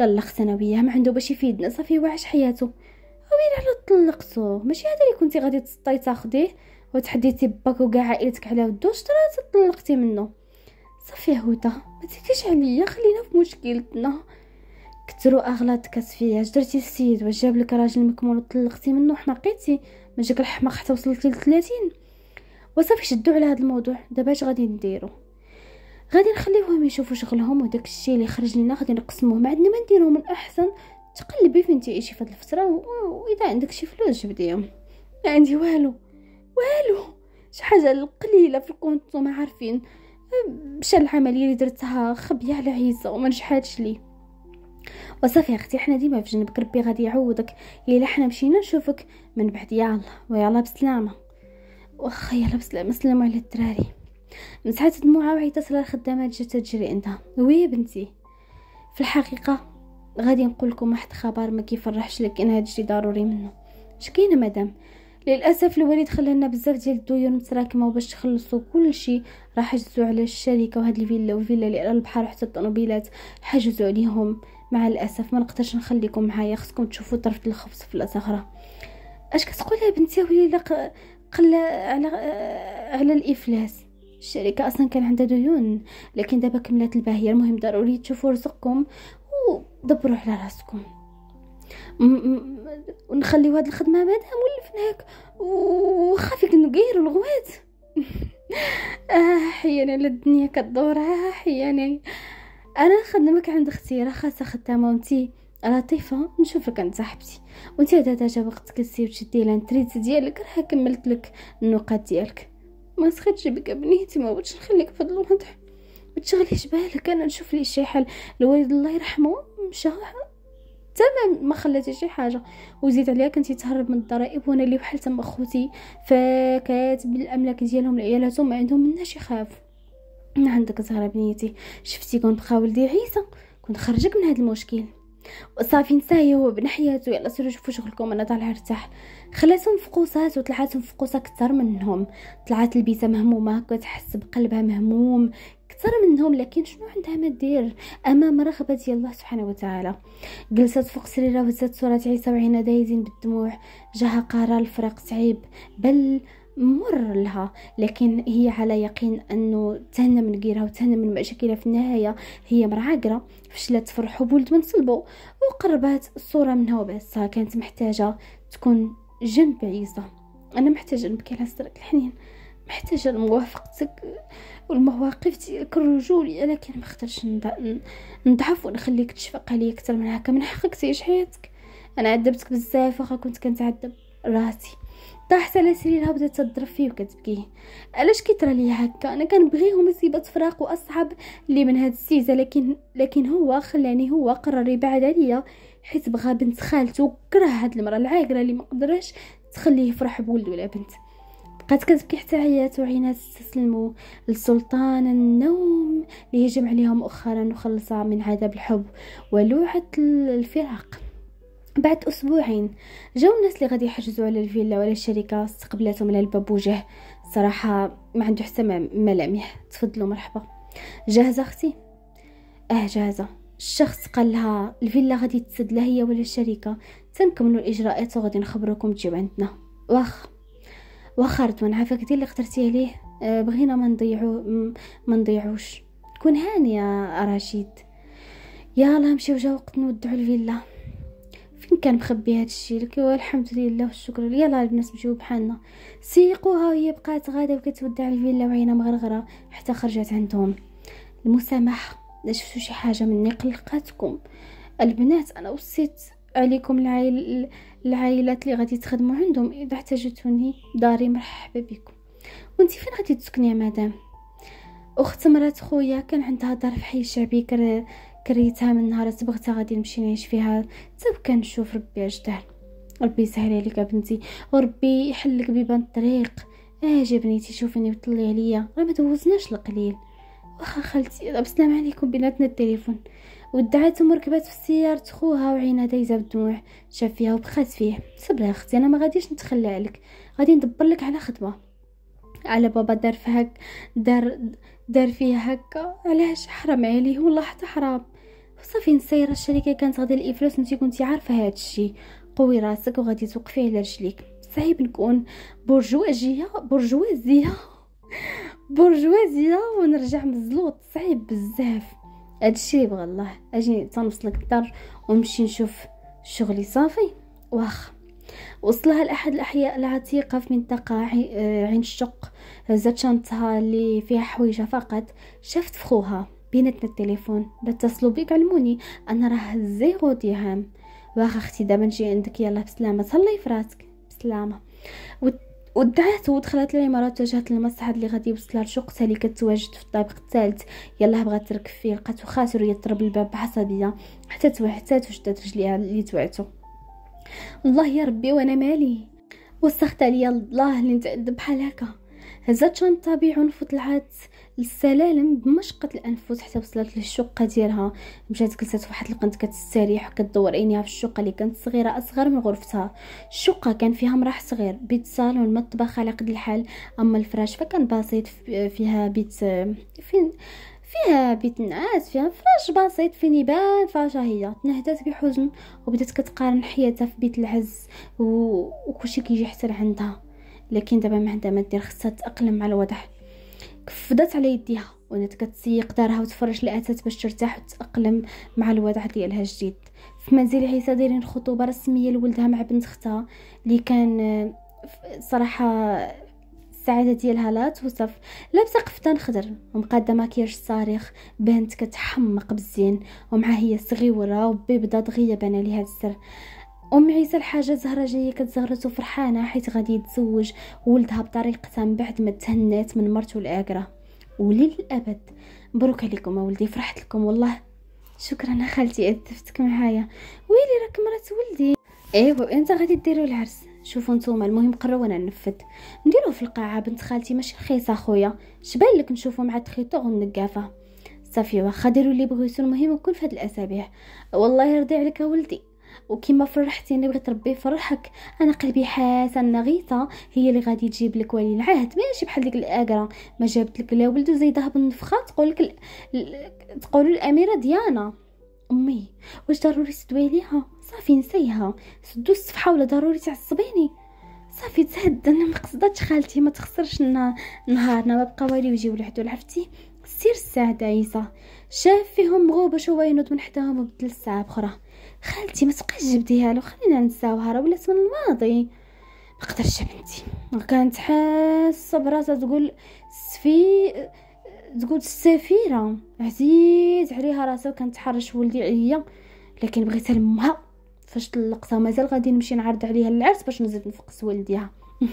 طلقت انا وياه ما عنده باش يفيدنا صافي وعش حياته ويلي على طلقتو ماشي هذا اللي كنتي غادي تسطي تاخديه وتحديتي باك وكاع عائلتك على ودو شطرات طلقتي منه صافي هدى ما تكيش عليا خلينا في مشكلتنا كثروا اغلاطك اسفيه اش درتي السيد واش جاب لك راجل مكمول وطلقتي منه حماقيتي من شكل الحماق حتى وصلت 30 وصافي شدوا على هذا الموضوع دابا اش غادي نديرو غادي نخليوهم يشوفوا شغلهم وداك الشيء اللي خرج لنا غادي نقسموه ما عندنا ما نديرو من احسن تقلبي فين تعيشي في هاد الفتره واذا عندك شي فلوس جبديهم ما عندي والو والو شي حاجه قليله في الكونت وما عارفين بشحال العمليه اللي درتها خبيه على عيسى وما نجحاتش ليه وصافي اختي حنا ديما في جنبك ربي غادي يعوضك الا حنا مشينا نشوفك من بعد يلا ويلا بسلامه واخا يلا بسلامه سلموا على الدراري مسحات دموعها وعيطت على الخدامه جات تجري عندها وي بنتي في الحقيقه غادي نقول لكم واحد خبر ما كيفرحش لكن هذا الشيء ضروري منه شكينا مدام للاسف الوالد خلى لنا بزاف ديال الديون متراكمه وباش تخلصوا كل شيء راح حجزوا على الشركه وهاد الفيلا والفيلا اللي على البحر حتى الطوموبيلات حجزوا عليهم مع الاسف ما نقدرش نخليكم معايا خصكم تشوفوا طرف الخبز في الزهره اش كتقولها بنتي وليلى قل على آه، على الافلاس الشركه اصلا كان عندها ديون لكن دابا كملات الباهيه المهم ضروري تشوفوا رزقكم ودبروا على راسكم ونخليو هاد الخدمه مادام ولفناك وخافيك نقير الغوات آه حياني على الدنيا كدور آه حياني انا خدمك عند اختي خاصه خدامه وانتي لطيفه نشوفك عند صاحبتي وانتي هذا دجا وقت كسي وتشدي لانتريت ديالك راه كملت لك النقاط ديالك ما سخيتش بك بنيتي ما بغيتش نخليك في هذا الوضع ما تشغليش بالك انا نشوف لي شي حل الوالد الله يرحمه مشى تمام ما خلاتي شي حاجه وزيد عليها كنتي تهرب من الضرائب وانا اللي بحال تما خوتي فكاتب الاملاك ديالهم لعيالاتهم ما عندهم مناش خاف ما عندك زهره بنيتي شفتي كون بخاول ولدي عيسى كنت خرجك من هاد المشكل وصافي هي هو بن حياته يلا سيروا شوفوا شغلكم انا طالعه ارتاح خلاتهم فقوسات وطلعاتهم فقوسه اكثر منهم طلعات البيته مهمومه كتحس بقلبها مهموم اكثر منهم لكن شنو عندها ما دير امام رغبه ديال الله سبحانه وتعالى جلست فوق سريره وهزت صوره عيسى وعينها دايزين بالدموع جاها قرار الفراق صعيب بل مر لها لكن هي على يقين انه تهنى من كيرها وتهنى من مشاكلها في النهايه هي مرعاقره فشلت تفرح بولد من صلبو وقربات الصوره منها وبس كانت محتاجه تكون جنب عيسى انا محتاجه نبكي على صدرك الحنين محتاجه لموافقتك والمواقف ديالك الرجولي انا كان ما اخترتش نضعف ونخليك تشفق عليا اكثر من هكا من حقك تعيش حياتك انا عذبتك بزاف واخا كنت كنتعذب راسي طاحت على سريرها وبدات تضرب فيه وكتبكي علاش كيطرى لي هكا انا كنبغيه مصيبه فراق واصعب لي من هاد السيزه لكن لكن هو خلاني هو قرر يبعد عليا حيت بغى بنت خالته كره هاد المراه العاقره اللي مقدراش تخليه يفرح بولد ولا بنت بقات كتبكي حتى عيات وعينات استسلموا للسلطان النوم اللي هجم عليهم مؤخرا وخلصها من عذاب الحب ولوعة الفراق بعد أسبوعين جو الناس اللي غادي يحجزوا على الفيلا ولا الشركة استقبلتهم على الباب وجه صراحة ما عنده حتى ملامح تفضلوا مرحبا جاهزة أختي اه جاهزة الشخص قال لها الفيلا غادي تسد لها هي ولا الشركة تنكملوا الإجراءات وغادي نخبركم تجيو عندنا واخ واخا رضوان عافاك دير اللي قدرتي عليه أه، بغينا ما نضيعو ما نضيعوش كون هانية يا رشيد يلا مشيو جا وقت نودعو الفيلا فين كان مخبي هذا الشيء لك الحمد لله والشكر يلاه البنات مشيو بحالنا سيقوها وهي بقات غاده وكتودع الفيلا وعينها مغرغره حتى خرجت عندهم المسامحه لا شفتوا شي حاجه مني قلقاتكم البنات انا وصيت عليكم العائل العائلات اللي غادي تخدموا عندهم اذا احتاجتوني داري مرحبا بكم وانت فين غادي تسكني يا مدام اخت مرات خويا كان عندها دار في حي الشعبي كر كريتها من نهار تبغتها غادي نمشي نعيش فيها حتى كنشوف ربي اش دار ربي يسهل عليك بنتي وربي يحلك بيبان الطريق اجي آه بنيتي شوفيني وطلي عليا راه ما دوزناش القليل واخا خالتي بسلام عليكم بيناتنا التليفون ودعاتهم وركبات في سيارة خوها وعينها دايزة بالدموع شاف فيها وبخات فيه صبري اختي انا ما غاديش نتخلى عليك غادي ندبر لك على خدمه على بابا دار فهاك دار دار فيها هكا علاش حرام عليه والله حتى حرام صافي نسير الشركه كانت غادي الافلاس انت كنتي عارفه هاد الشيء قوي راسك وغادي توقفي على رجليك صعيب نكون برجواجيه برجوازيه برجوازيه ونرجع مزلوط صعيب بزاف هاد الشيء اللي بغى الله اجي تنوصلك الدار ونمشي نشوف شغلي صافي واخا وصلها لأحد الأحياء العتيقة في منطقة آه، عين الشق هزت شنطها اللي فيها حويجة فقط شافت فخوها بينتنا التليفون باتصلوا بيك علموني أنا راه زيرو درهم واخا اختي دابا نجي عندك يلا بسلامة تهلاي فراسك بسلامة ودعت ودخلت العمارة اتجهت للمصعد اللي غادي يوصلها لشقتها اللي كتواجد في الطابق الثالث يلا بغات تركب فيه لقاتو خاسر يضرب الباب بعصبية حتى توحتات وشدات رجليها اللي توعتو الله يا ربي وانا مالي وسخت عليا الله اللي نتعد بحال هكا هزات شنطة بعنف وطلعات للسلالم بمشقة الأنفس حتى وصلت للشقة ديالها مشات جلست فواحد القنت كتستريح وكتدور عينيها في الشقة اللي كانت صغيرة أصغر من غرفتها الشقة كان فيها مراح صغير بيت صالون مطبخ على قد الحال أما الفراش فكان بسيط فيها بيت فين فيها بيت نعاس فيها فراش بسيط فين يبان فاش هي تنهدات بحزن وبدات كتقارن حياتها في بيت العز و... وكلشي كيجي حتى عندها لكن دابا ما عندها ما دير خصها تتاقلم مع الوضع كفضات على يديها ونات كتسيق دارها وتفرج لاتات باش ترتاح وتتاقلم مع الوضع ديالها الجديد في منزل عيسى دايرين خطوبه رسميه لولدها مع بنت اختها اللي كان آه، صراحه السعادة ديالها لا توصف لابسة قفطان خضر ومقاده ماكياج صارخ بنت كتحمق بالزين ومعها هي صغيورة وبيبدا دغيا بان عليها السر ام عيسى الحاجه زهره جايه كتزغرت وفرحانه حيت غادي يتزوج ولدها بطريقتها من بعد ما تهنات من مرته الاكره وللابد مبروك عليكم اولدي فرحت لكم والله شكرا خالتي اذفتك معايا ويلي راك مرات ولدي ايوا انت غادي ديروا العرس شوفوا نتوما المهم قرروا انا ننفذ نديروه في القاعه بنت خالتي ماشي رخيصه خويا شبان لك نشوفو مع التريتور والنقافه صافي واخا ديروا اللي بغيتو المهم نكون في هاد الاسابيع والله يرضي عليك ولدي وكما فرحتيني بغيت ربي يفرحك انا قلبي حاسه ان غيثه هي اللي غادي تجيب لك ولي العهد ماشي بحال ديك الاكره ما جابت لك لا ولد وزيدها بالنفخه تقول لك تقول الاميره ديانا امي واش ضروري تدوي ليها صافي نسيها سدو الصفحه ولا ضروري تعصبيني صافي تهد انا ما قصدتش خالتي ما تخسرش نهارنا ما بقى والو يجيو لحدو عرفتي سير الساعد عيسى شاف فيهم شويه ينوض من حداهم وبدل الساعه بخرى خالتي ما تبقاش جبديها له خلينا نساوها راه ولات من الماضي ما قدرتش بنتي كانت حاسه براسها تقول سفي تقول السفيرة عزيز عليها راسها وكانت تحرش ولدي عليا لكن بغيتها لمها فاش طلقتها مازال غادي نمشي نعرض عليها العرس باش نزيد نفقس والديها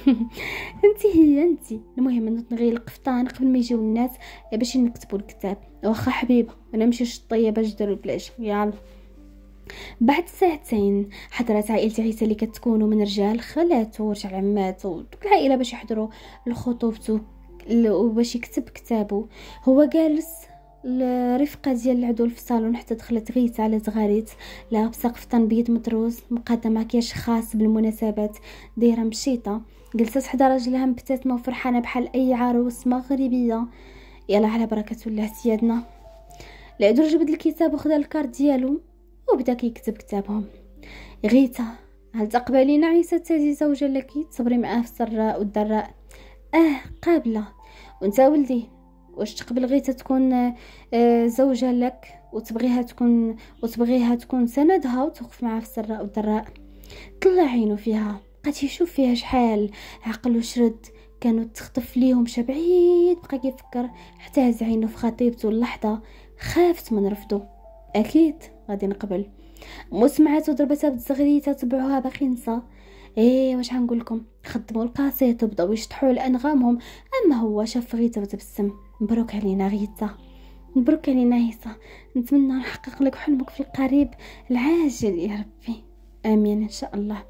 انت هي انت المهم نوض نغير القفطان قبل ما يجيو الناس باش نكتبوا الكتاب واخا حبيبه انا نمشي الشطيه باش نديروا البلاش يلا بعد ساعتين حضرت عائلة عيسى اللي كتكونوا من رجال خالاتو ورجال عماتو دوك العائله باش يحضروا لخطوبته وباش يكتب كتابه هو جالس الرفقة ديال العدول في الصالون حتى دخلت غيت على زغاريت لابسة قفطان بيض مطروز مقاده مكياج خاص بالمناسبات دايره مشيطه جلست حدا راجلها مبتسمه وفرحانه بحال اي عروس مغربيه يلا على بركه الله سيادنا العدول جبد الكتاب وخذ الكارت ديالو وبدا كيكتب كتابهم غيتا هل تقبلين عيسى تزي زوجة لك تصبري معاه في السراء والضراء اه قابله وانت ولدي واش تقبل غير تكون آه، زوجة لك وتبغيها تكون وتبغيها تكون سندها وتوقف معها في السراء والضراء طلع عينو فيها بقات يشوف فيها شحال عقلو شرد كانوا تخطف ليهم شبعيد بقى كيفكر حتى هز عينو في خطيبته اللحظة خافت من رفضه اكيد غادي نقبل مو سمعت وضربتها بتزغريتها تبعوها باقي نسى ايه واش لكم خدموا القاسيط وبداو يشطحوا لانغامهم اما هو شاف غيتا وتبسم مبروك علينا غيتا مبروك علينا هيصة نتمنى نحقق لك حلمك في القريب العاجل يا ربي امين ان شاء الله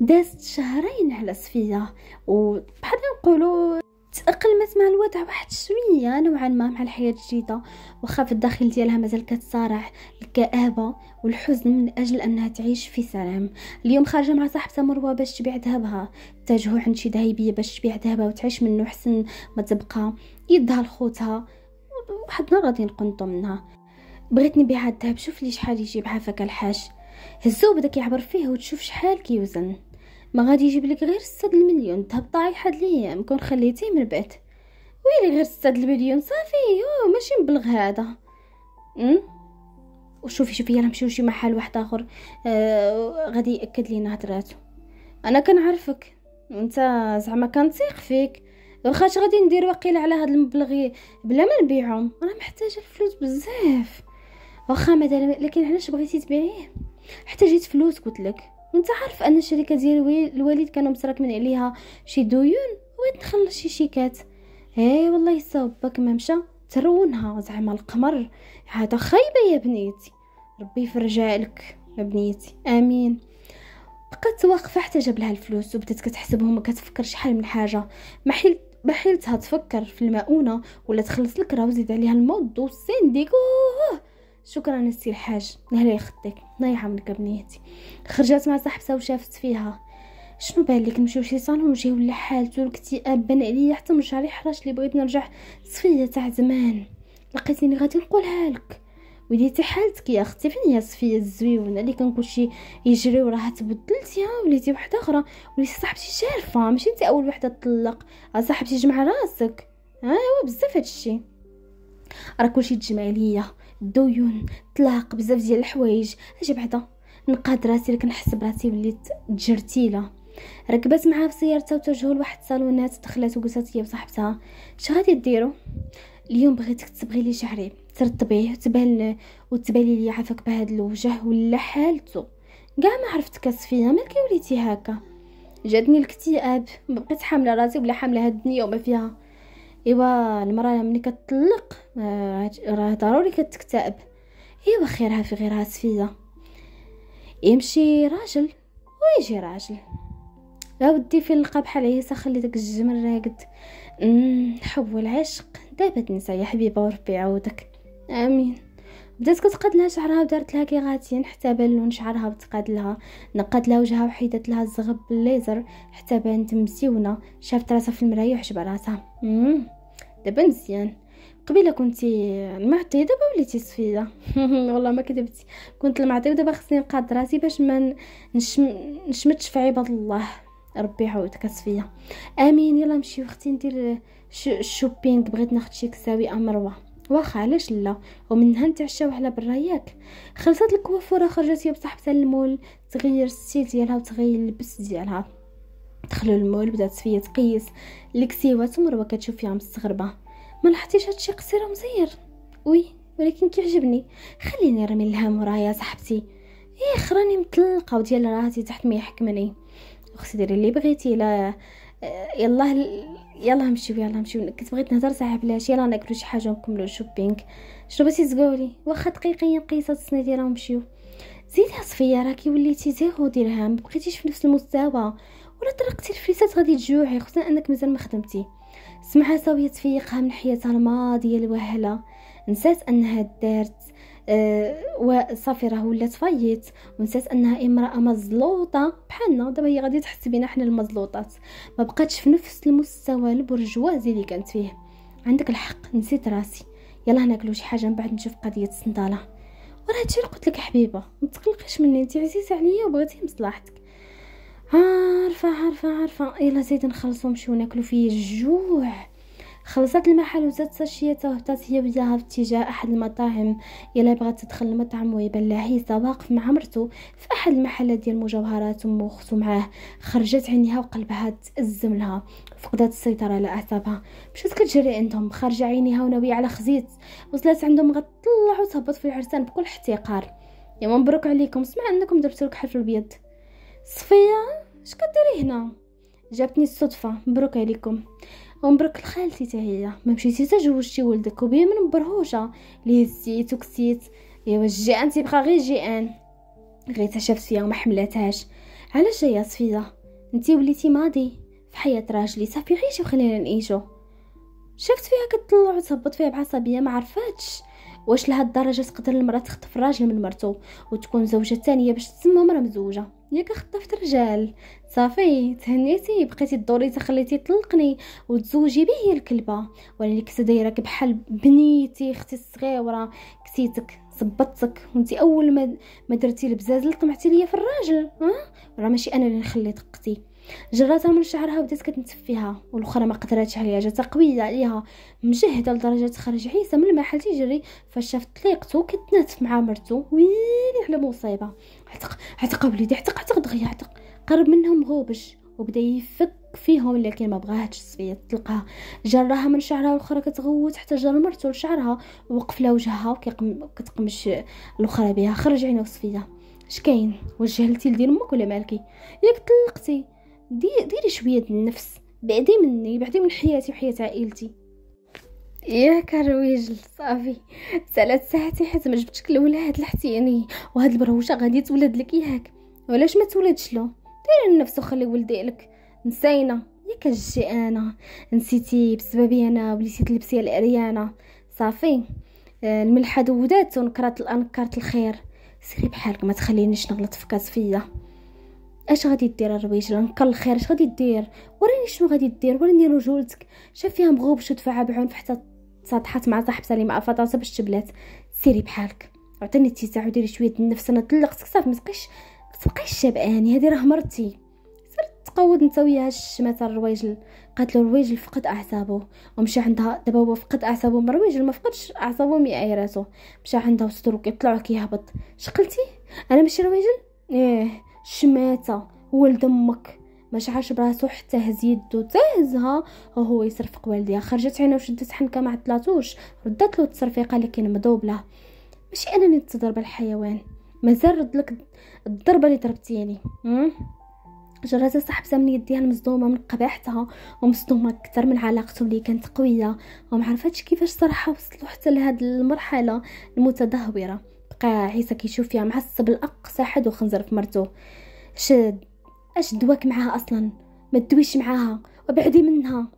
دازت شهرين على صفيه وبحال نقولوا تأقلمت مع الوضع واحد شوية نوعا ما مع الحياة الجديدة واخا في الداخل ديالها مازال كتصارع الكآبة والحزن من أجل أنها تعيش في سلام اليوم خارجة مع صاحبتها مروة باش تبيع ذهبها تاجهو عند شي ذهبية باش تبيع ذهبها وتعيش منه حسن ما تبقى يدها لخوتها واحد النهار غادي نقنطو منها بغيت نبيع الذهب شوف لي شحال يجيبها فك الحاج هزو بدا كيعبر فيه وتشوف شحال كيوزن ما غادي يجيب لك غير 6 المليون الذهب ضايع حد الايام كون خليتيه من بعد ويلي غير 6 المليون صافي يو ماشي مبلغ هذا ام وشوفي شوفي راه نمشيو شي محل واحد اخر آه غادي ياكد لينا هضراتو انا كنعرفك انت زعما كنثيق فيك واخاش غادي ندير واقيلا على هاد المبلغ بلا ما نبيعهم راه محتاجه الفلوس بزاف واخا مادام لكن علاش بغيتي تبيعيه جيت فلوس قلت لك وانت عارف ان الشركه ديال الوالد كانوا متراكمين عليها شي ديون ويتخلى شي شيكات اي والله يصوبك ما مشى ترونها زعما القمر هذا خايبه يا بنيتي ربي يفرجها لك يا بنيتي امين بقات واقفه حتى جاب لها الفلوس وبدات كتحسبهم وكتفكر شحال من حاجه ما حيل ما حيلتها تفكر في المؤونه ولا تخلص الكرا وزيد عليها الموض والسنديك اوه شكرا نسي الحاج نهلا يخطيك الله يعاونك بنيتي خرجت مع صاحبتها وشافت فيها شنو بان لك نمشيو شي صالون نجيو لحالته الاكتئاب بان عليا حتى من شعري حراش لي بغيت نرجع صفيه تاع زمان لقيتيني غادي نقولها لك وليتي حالتك يا اختي فين يا صفيه الزويونه اللي كان كلشي يجري وراها تبدلتي ها وليتي وحده اخرى وليتي صاحبتي شارفه ماشي انت اول وحده تطلق أه صاحبتي جمع راسك ها أه، هو بزاف هادشي راه كلشي تجمع ليا ديون طلاق بزاف ديال الحوايج اجي بعدا نقاد راسي لك نحس براسي وليت تجرتيله ركبت معها في سيارتها وتوجهوا لواحد الصالونات دخلت وقلت هي بصاحبتها اش غادي ديروا اليوم بغيتك تصبغي لي شعري ترطبيه وتبان وتبالي لي عافاك بهذا الوجه ولا حالته كاع ما عرفتك صفيه مالك وليتي هكا جاتني الاكتئاب بقيت حامله راسي ولا حامله هاد الدنيا وما فيها ايوا المراه ملي كتطلق آه، راه ضروري كتكتئب ايوا خيرها في غيرها سفيده يمشي راجل ويجي راجل يا ودي فين نلقى بحال عيسى خلي داك الجمل راقد الحب أمم، والعشق دابا تنسى يا حبيبه وربي يعاودك امين بدات كتقاد لها شعرها ودارت لها كي غاتين حتى بان لون شعرها وتقاد لها نقات لها وجهها وحيدت لها الزغب بالليزر حتى بانت مزيونه شافت راسها في المرايه وحجب راسها أمم. دابا مزيان قبيله كنتي المعطي دابا وليتي صفيه والله ما كذبتي كنت المعطي ودابا خصني نقاد راسي باش ما نشم نشمتش في عباد الله ربي يعاودك صفيه امين يلا نمشي اختي ندير الشوبينغ بغيت ناخد شي كساوي امروه واخا علاش لا ومنها نتعشاو على برا ياك خلصت الكوافوره خرجت هي بصاحبتها المول تغير السيت ديالها وتغير اللبس ديالها دخلوا المول بدات فيا تقيس الكسيوات ومروه كتشوف فيها مستغربه ما لاحظتيش هادشي قصير ومزير وي ولكن كيعجبني خليني رمي الهام ورايا صاحبتي ايه خراني مطلقه وديال راسي تحت ما يحكمني اختي ديري اللي بغيتي لا يلا يلا نمشيو يلا نمشيو كنت بغيت نهضر صاحب العشيه يلا ناكلو شي حاجه ونكملو الشوبينغ شنو بغيتي تقولي واخا دقيقيا قيصه السنادي راه نمشيو زيدي صفيه راكي وليتي زيرو درهم مبقيتيش في نفس المستوى ولا طرقتي الفريسات غادي تجوعي خصوصا انك مازال ما خدمتي سمعها ساوية تفيقها من حياتها الماضية الوهلة نسات انها دارت أه وصافي راه ولات فايت ونسات انها امراه مزلوطه بحالنا دابا هي غادي تحس بينا حنا المزلوطات ما بقاتش في نفس المستوى البرجوازي اللي كانت فيه عندك الحق نسيت راسي يلا ناكلو شي حاجه من بعد نشوف قضيه الصنداله وراه هادشي قلت لك حبيبه ما تقلقيش مني انت عزيزه عليا وبغيتي مصلحتك عارفه عارفه عارفه يلا زيد نخلصو نمشيو ناكلو فيه الجوع خلصت وزاد ساشيتها تهتات هي وياها في اتجاه احد المطاعم يلا بغات تدخل المطعم ويبان لها عيسى واقف مع مرتو في احد المحلات ديال المجوهرات ام اختو معاه خرجت عينيها وقلبها تازم لها فقدت السيطره على اعصابها مشات كتجري عندهم خارجه عينيها وناويه على خزيت وصلت عندهم غطلع وتهبط في العرسان بكل احتقار يا مبروك عليكم سمع انكم درتو لك حفل البيض صفية اش كديري هنا جابتني الصدفه مبروك عليكم ومبروك لخالتي حتى هي ما مشيتي تزوجتي جوجتي ولدك وبيا من مبرهوشة لي هزيت وكسيت ايوا الجيعان تيبقى غير ان غير تشافت فيا وما حملاتهاش علاش يا صفيه انتي وليتي ماضي في حياه راجلي صافي عيشي وخلينا نعيشو شفت فيها كتطلع وتهبط فيها بعصبيه ما عرفاتش واش لهاد الدرجه تقدر المراه تخطف راجل من مرتو وتكون زوجة تانية باش تسمى مرا مزوجه ياك خطفت رجال صافي تهنيتي بقيتي دوري تخليتي طلقني وتزوجي به الكلبه وانا كنت دايرك بحال بنيتي اختي الصغيره كسيتك صبتك وانت اول ما ما درتي البزاز طمعتي ليا في الراجل ها راه ماشي انا اللي نخليت قتي جراتها من شعرها وبدات كتنتفيها والاخرى ما قدراتش عليها جاتها قويه عليها مجهده لدرجه تخرج عيسى من المحل تيجري فاش شاف طليقته كتناتف مع مرتو ويلي على مصيبه عتق عتق وليدي عتق عتق دغيا عتق قرب منهم غوبش وبدا يفك فيهم لكن ما بغاهتش صفية تلقاها جراها من شعرها الاخرى كتغوت حتى جر مرتو لشعرها وقف لها وجهها وكتقمش الاخرى بها خرج عينك صفية اش كاين وجهلتي لدير امك ولا مالكي ياك طلقتي ديري دي شويه النفس بعدي مني بعدي من حياتي وحياه عائلتي يا كرويج صافي سالات ساعتي حيت ما جبتك هاد لحتيني وهاد البروشه غادي تولد لك ياك وعلاش ما تولدش له دير النفس وخلي ولدي لك نسينا يا كتجي انا نسيتي بسببي انا وليتي تلبسي العريانه صافي آه، الملحه دودات ونكرات الانكرت الخير سيري بحالك ما تخلينيش نغلط في كاس فيا اش غادي دير الرويج نكل الخير اش غادي دير وريني شنو غادي دير وريني رجولتك شاف فيها مغوب شد فعها بععنف حتى تصاطحات مع صاحبتها اللي مع باش تبلات سيري بحالك عطيني اتساع وديري شويه النفس انا طلقتك صافي ما متبقيش شبعاني هذه راه مرتي صرت تقود انت وياها الشماتة الرويجل قالت له الرويجل فقد اعصابه ومشى عندها دابا هو فقد اعصابه من الرويجل ما فقدش اعصابه مي عيراته مشى عندها وصدرو كيطلعو كيهبط شقلتي انا ماشي رويجل ايه شماته ولد امك ما شعرش براسو حتى هز يدو تهزها وهو يصرفق والديها خرجت عينه وشدت حنكه ما عطلاتوش ردت له التصرفيقه اللي كان ماشي انا اللي تضرب الحيوان مازال رد لك الضربه اللي ضربتيني جرات صاحبتها من يديها المصدومه من قباحتها ومصدومه اكثر من علاقته اللي كانت قويه وما عرفتش كيفاش صراحه وصلوا حتى لهاد المرحله المتدهوره بقى عيسى كيشوف فيها معصب الاقصى حد وخنزر في مرته شد اش دواك معاها اصلا ما تدويش معاها وبعدي منها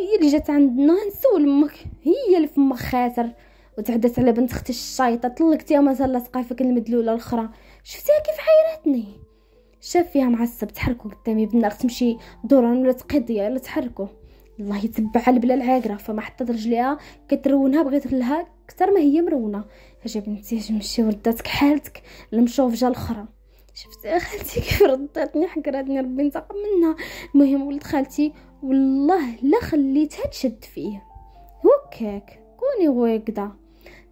هي اللي جات عندنا نسول امك هي اللي فمك خاسر وتعدت على بنت اختي الشايطه طلقتيها زال لاصقه فيك المدلوله الاخرى شفتيها كيف عيرتني شاف فيها معصب تحركو قدامي بنا تمشي دورا ولا تقضيه ولا تحركو الله يتبع على بلا العاقره فما حطت رجليها كترونها بغيت لها اكثر ما هي مرونه اجي بنتي نمشي ولداتك حالتك المشوف جا الاخرى شفت خالتي كيف رداتني حكراتني ربي انتقم منها المهم ولد خالتي والله لا خليتها تشد فيه هكاك كوني واقده هكذا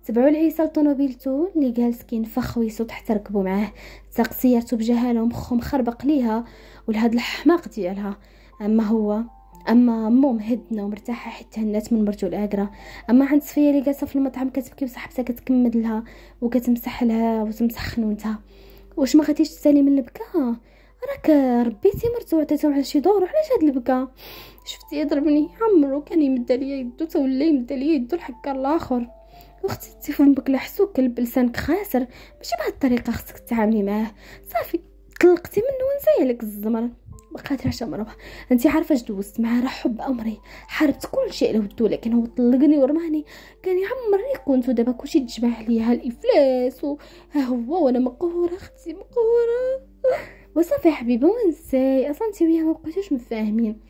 تبعوا العيسى لطوموبيلتو اللي قال كينفخ فخويسو حتى ركبوا معاه ساق سيارته بجهاله ومخو مخربق ليها ولهاد الحماق ديالها اما هو اما امو مهدنه ومرتاحه حتى هنات من مرتو الاكرا اما عند صفيه اللي جالسه في المطعم كتبكي وصاحبتها كتكمد لها وكتمسح لها وتمسح خنونتها واش ما خديتيش تسالي من البكا راك ربيتي مرتو وعطيتو واحد شي دور علاش هاد البكا شفتي يضربني عمرو كان يمد ليا يدو تا ولا يمد ليا يدو الحكا الاخر اختي التليفون بك لحسوك لسانك خاسر ماشي بهاد الطريقه خصك تتعاملي معاه صافي طلقتي منه ونساي عليك الزمر ما قادرهش امرها انت عارفه دوزت معاه راه حب امري حاربت كل شيء ودو لكن هو طلقني ورماني كان يعمرني كنت ودابا كلشي تجمع عليا الافلاس ها هو وانا مقهوره اختي مقهوره وصافي حبيبه ونساي اصلا انت وياه ما بقيتوش مفاهمين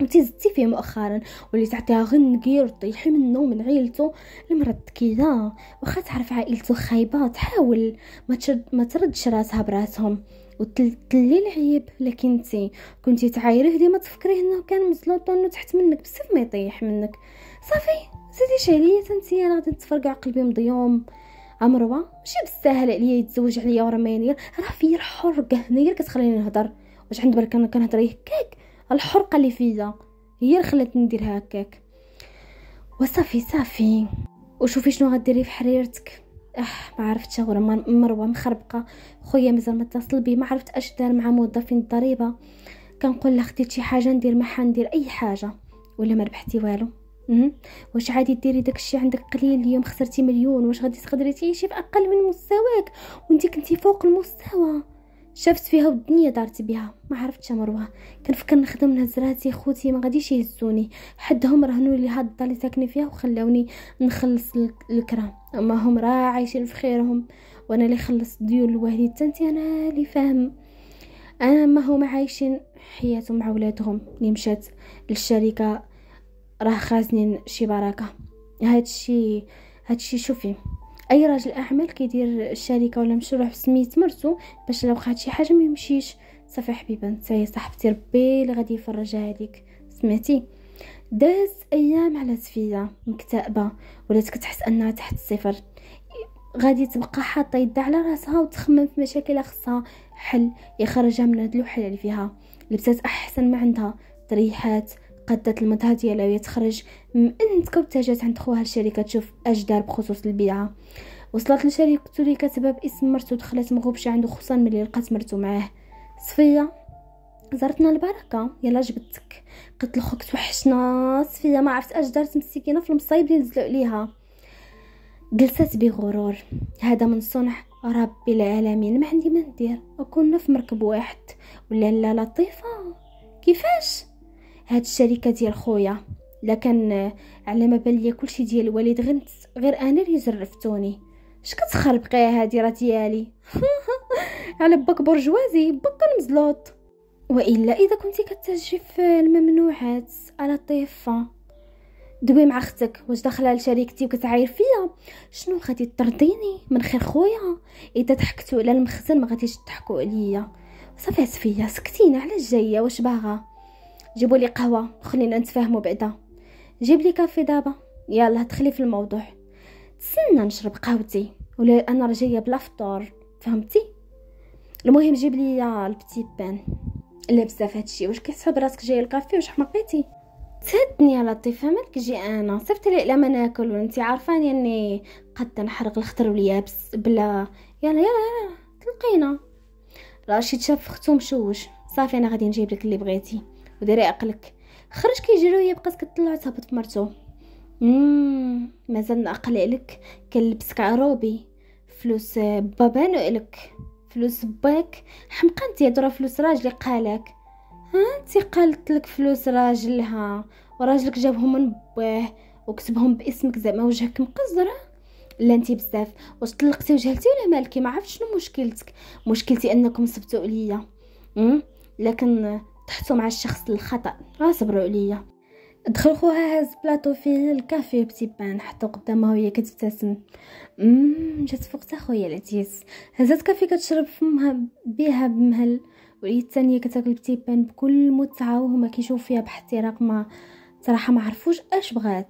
انتي زدتي فيه مؤخرا واللي تعطيها غير نقير طيحي منه ومن عيلته المرض كذا واخا تعرف عائلته خايبه تحاول ما تردش راسها براسهم وتلي العيب لكن انت كنتي تعايريه ديما تفكريه انه كان مزلوط انه تحت منك بزاف ما يطيح منك صافي زيديش عليا تنتي انا غادي نتفرقع قلبي مضيوم عمروا ماشي بالساهل عليا يتزوج عليا ورماني راه فيا الحرقه هنايا اللي كتخليني نهضر واش عند بالك انا كنهضر هكاك الحرقه اللي فيا هي اللي خلاتني ندير هكاك وصافي صافي وشوفي شنو غديري في حريرتك اه ما عرفتش ورا مروه مخربقه خويا مازال ما اتصل بي ما عرفت اش دار مع موظفين الضريبه كنقول لها خديت شي حاجه ندير معها ندير اي حاجه ولا ما ربحتي والو واش عادي ديري داكشي عندك قليل اليوم خسرتي مليون واش غادي تقدري تعيشي في اقل من مستواك وانت كنتي فوق المستوى شفت فيها والدنيا دارت بها ما عرفتش امروها كنفكر نخدم نهز راسي خوتي ما غاديش يهزوني حدهم رهنوا لي هاد الدار اللي ساكنه فيها وخلوني نخلص الكرام اما هم راه عايشين في خيرهم وانا اللي خلصت ديون الوالد تنتي انا اللي فاهم انا ما هما عايشين حياتهم مع ولادهم اللي مشات للشركه راه خازنين شي بركه هادشي هادشي شوفي اي راجل اعمال كيدير الشركه ولا مشروع سميت مرتو باش لو وقعت شي حاجه ما يمشيش صافي حبيبه انت يا صاحبتي ربي اللي غادي يفرجها عليك سمعتي دازت ايام على سفيا مكتئبه ولات كتحس انها تحت الصفر غادي تبقى حاطه يدها على راسها وتخمم في مشاكل خاصها حل يخرجها من هاد الوحله اللي فيها لبسات احسن ما عندها تريحات قدت المظهر ديالها وهي تخرج من انتكا تاجات عند خوها الشركة تشوف أجدار بخصوص البيعة وصلت لشركة اللي كاتبه باسم مرتو دخلت مغوبشة عنده خصوصا ملي لقات مرتو معاه صفية زرتنا البركة يلا جبدتك قلت لخوك توحشنا صفية ما عرفت اش دارت مسكينة في المصايب اللي نزلوا عليها جلست بغرور هذا من صنع ربي العالمين ما عندي ما ندير كنا في مركب واحد ولا لا لطيفة كيفاش هاد الشركه ديال خويا لكن آه، على ما بان ليا كلشي ديال الوالد غنت غير انا اللي زرفتوني اش كتخربقي هادي راه ديالي على باك برجوازي باك المزلوط والا اذا كنتي كتهجي في الممنوعات على الطيفه دوي مع اختك واش داخله لشريكتي وكتعاير فيا شنو غادي ترضيني من خير خويا اذا ضحكتوا على المخزن ما غاديش تضحكوا عليا صافي عسفيه سكتينا علاش جايه واش باغا جيبوا لي قهوه خلينا نتفاهموا بعدا جيب لي كافي دابا يلا دخلي في الموضوع تسنى نشرب قهوتي ولا انا رجيه بلا فطور فهمتي المهم جيب لي البتي بان لا بزاف هادشي واش كتحسب راسك جايه الكافي واش حمقيتي تهدني يا لطيفه مالك جي انا صيفط لي الا ما ناكل وانت عارفاني اني قد نحرق الخضر واليابس بلا يلا يلا يلا تلقينا راشد شاف ختو مشوش صافي انا غادي نجيب لك اللي بغيتي وديري عقلك خرج كيجري وهي بقات كطلع تهبط فمرتو مم مازال نعقل عليك كنلبسك عروبي فلوس بابانو عليك فلوس باك حمقى انت هضره فلوس راجلي قالك ها انت قالت لك فلوس راجلها وراجلك جابهم من باه وكتبهم باسمك زعما وجهك مقزره لا انت بزاف واش طلقتي وجهلتي ولا مالكي ما عرفتش شنو مشكلتك مشكلتي انكم صبتو عليا لكن طحتو مع الشخص الخطأ راه صبروا عليا دخل خوها هاز بلاطو فيه الكافي بتيبان حطو قدامها وهي كتبتسم امم جات فوقتها خويا العزيز هزات كافي كتشرب فمها بيها بمهل وهي الثانيه كتاكل بتيبان بكل متعه وهما كيشوفو فيها باحتراق ما صراحه ما عرفوش اش بغات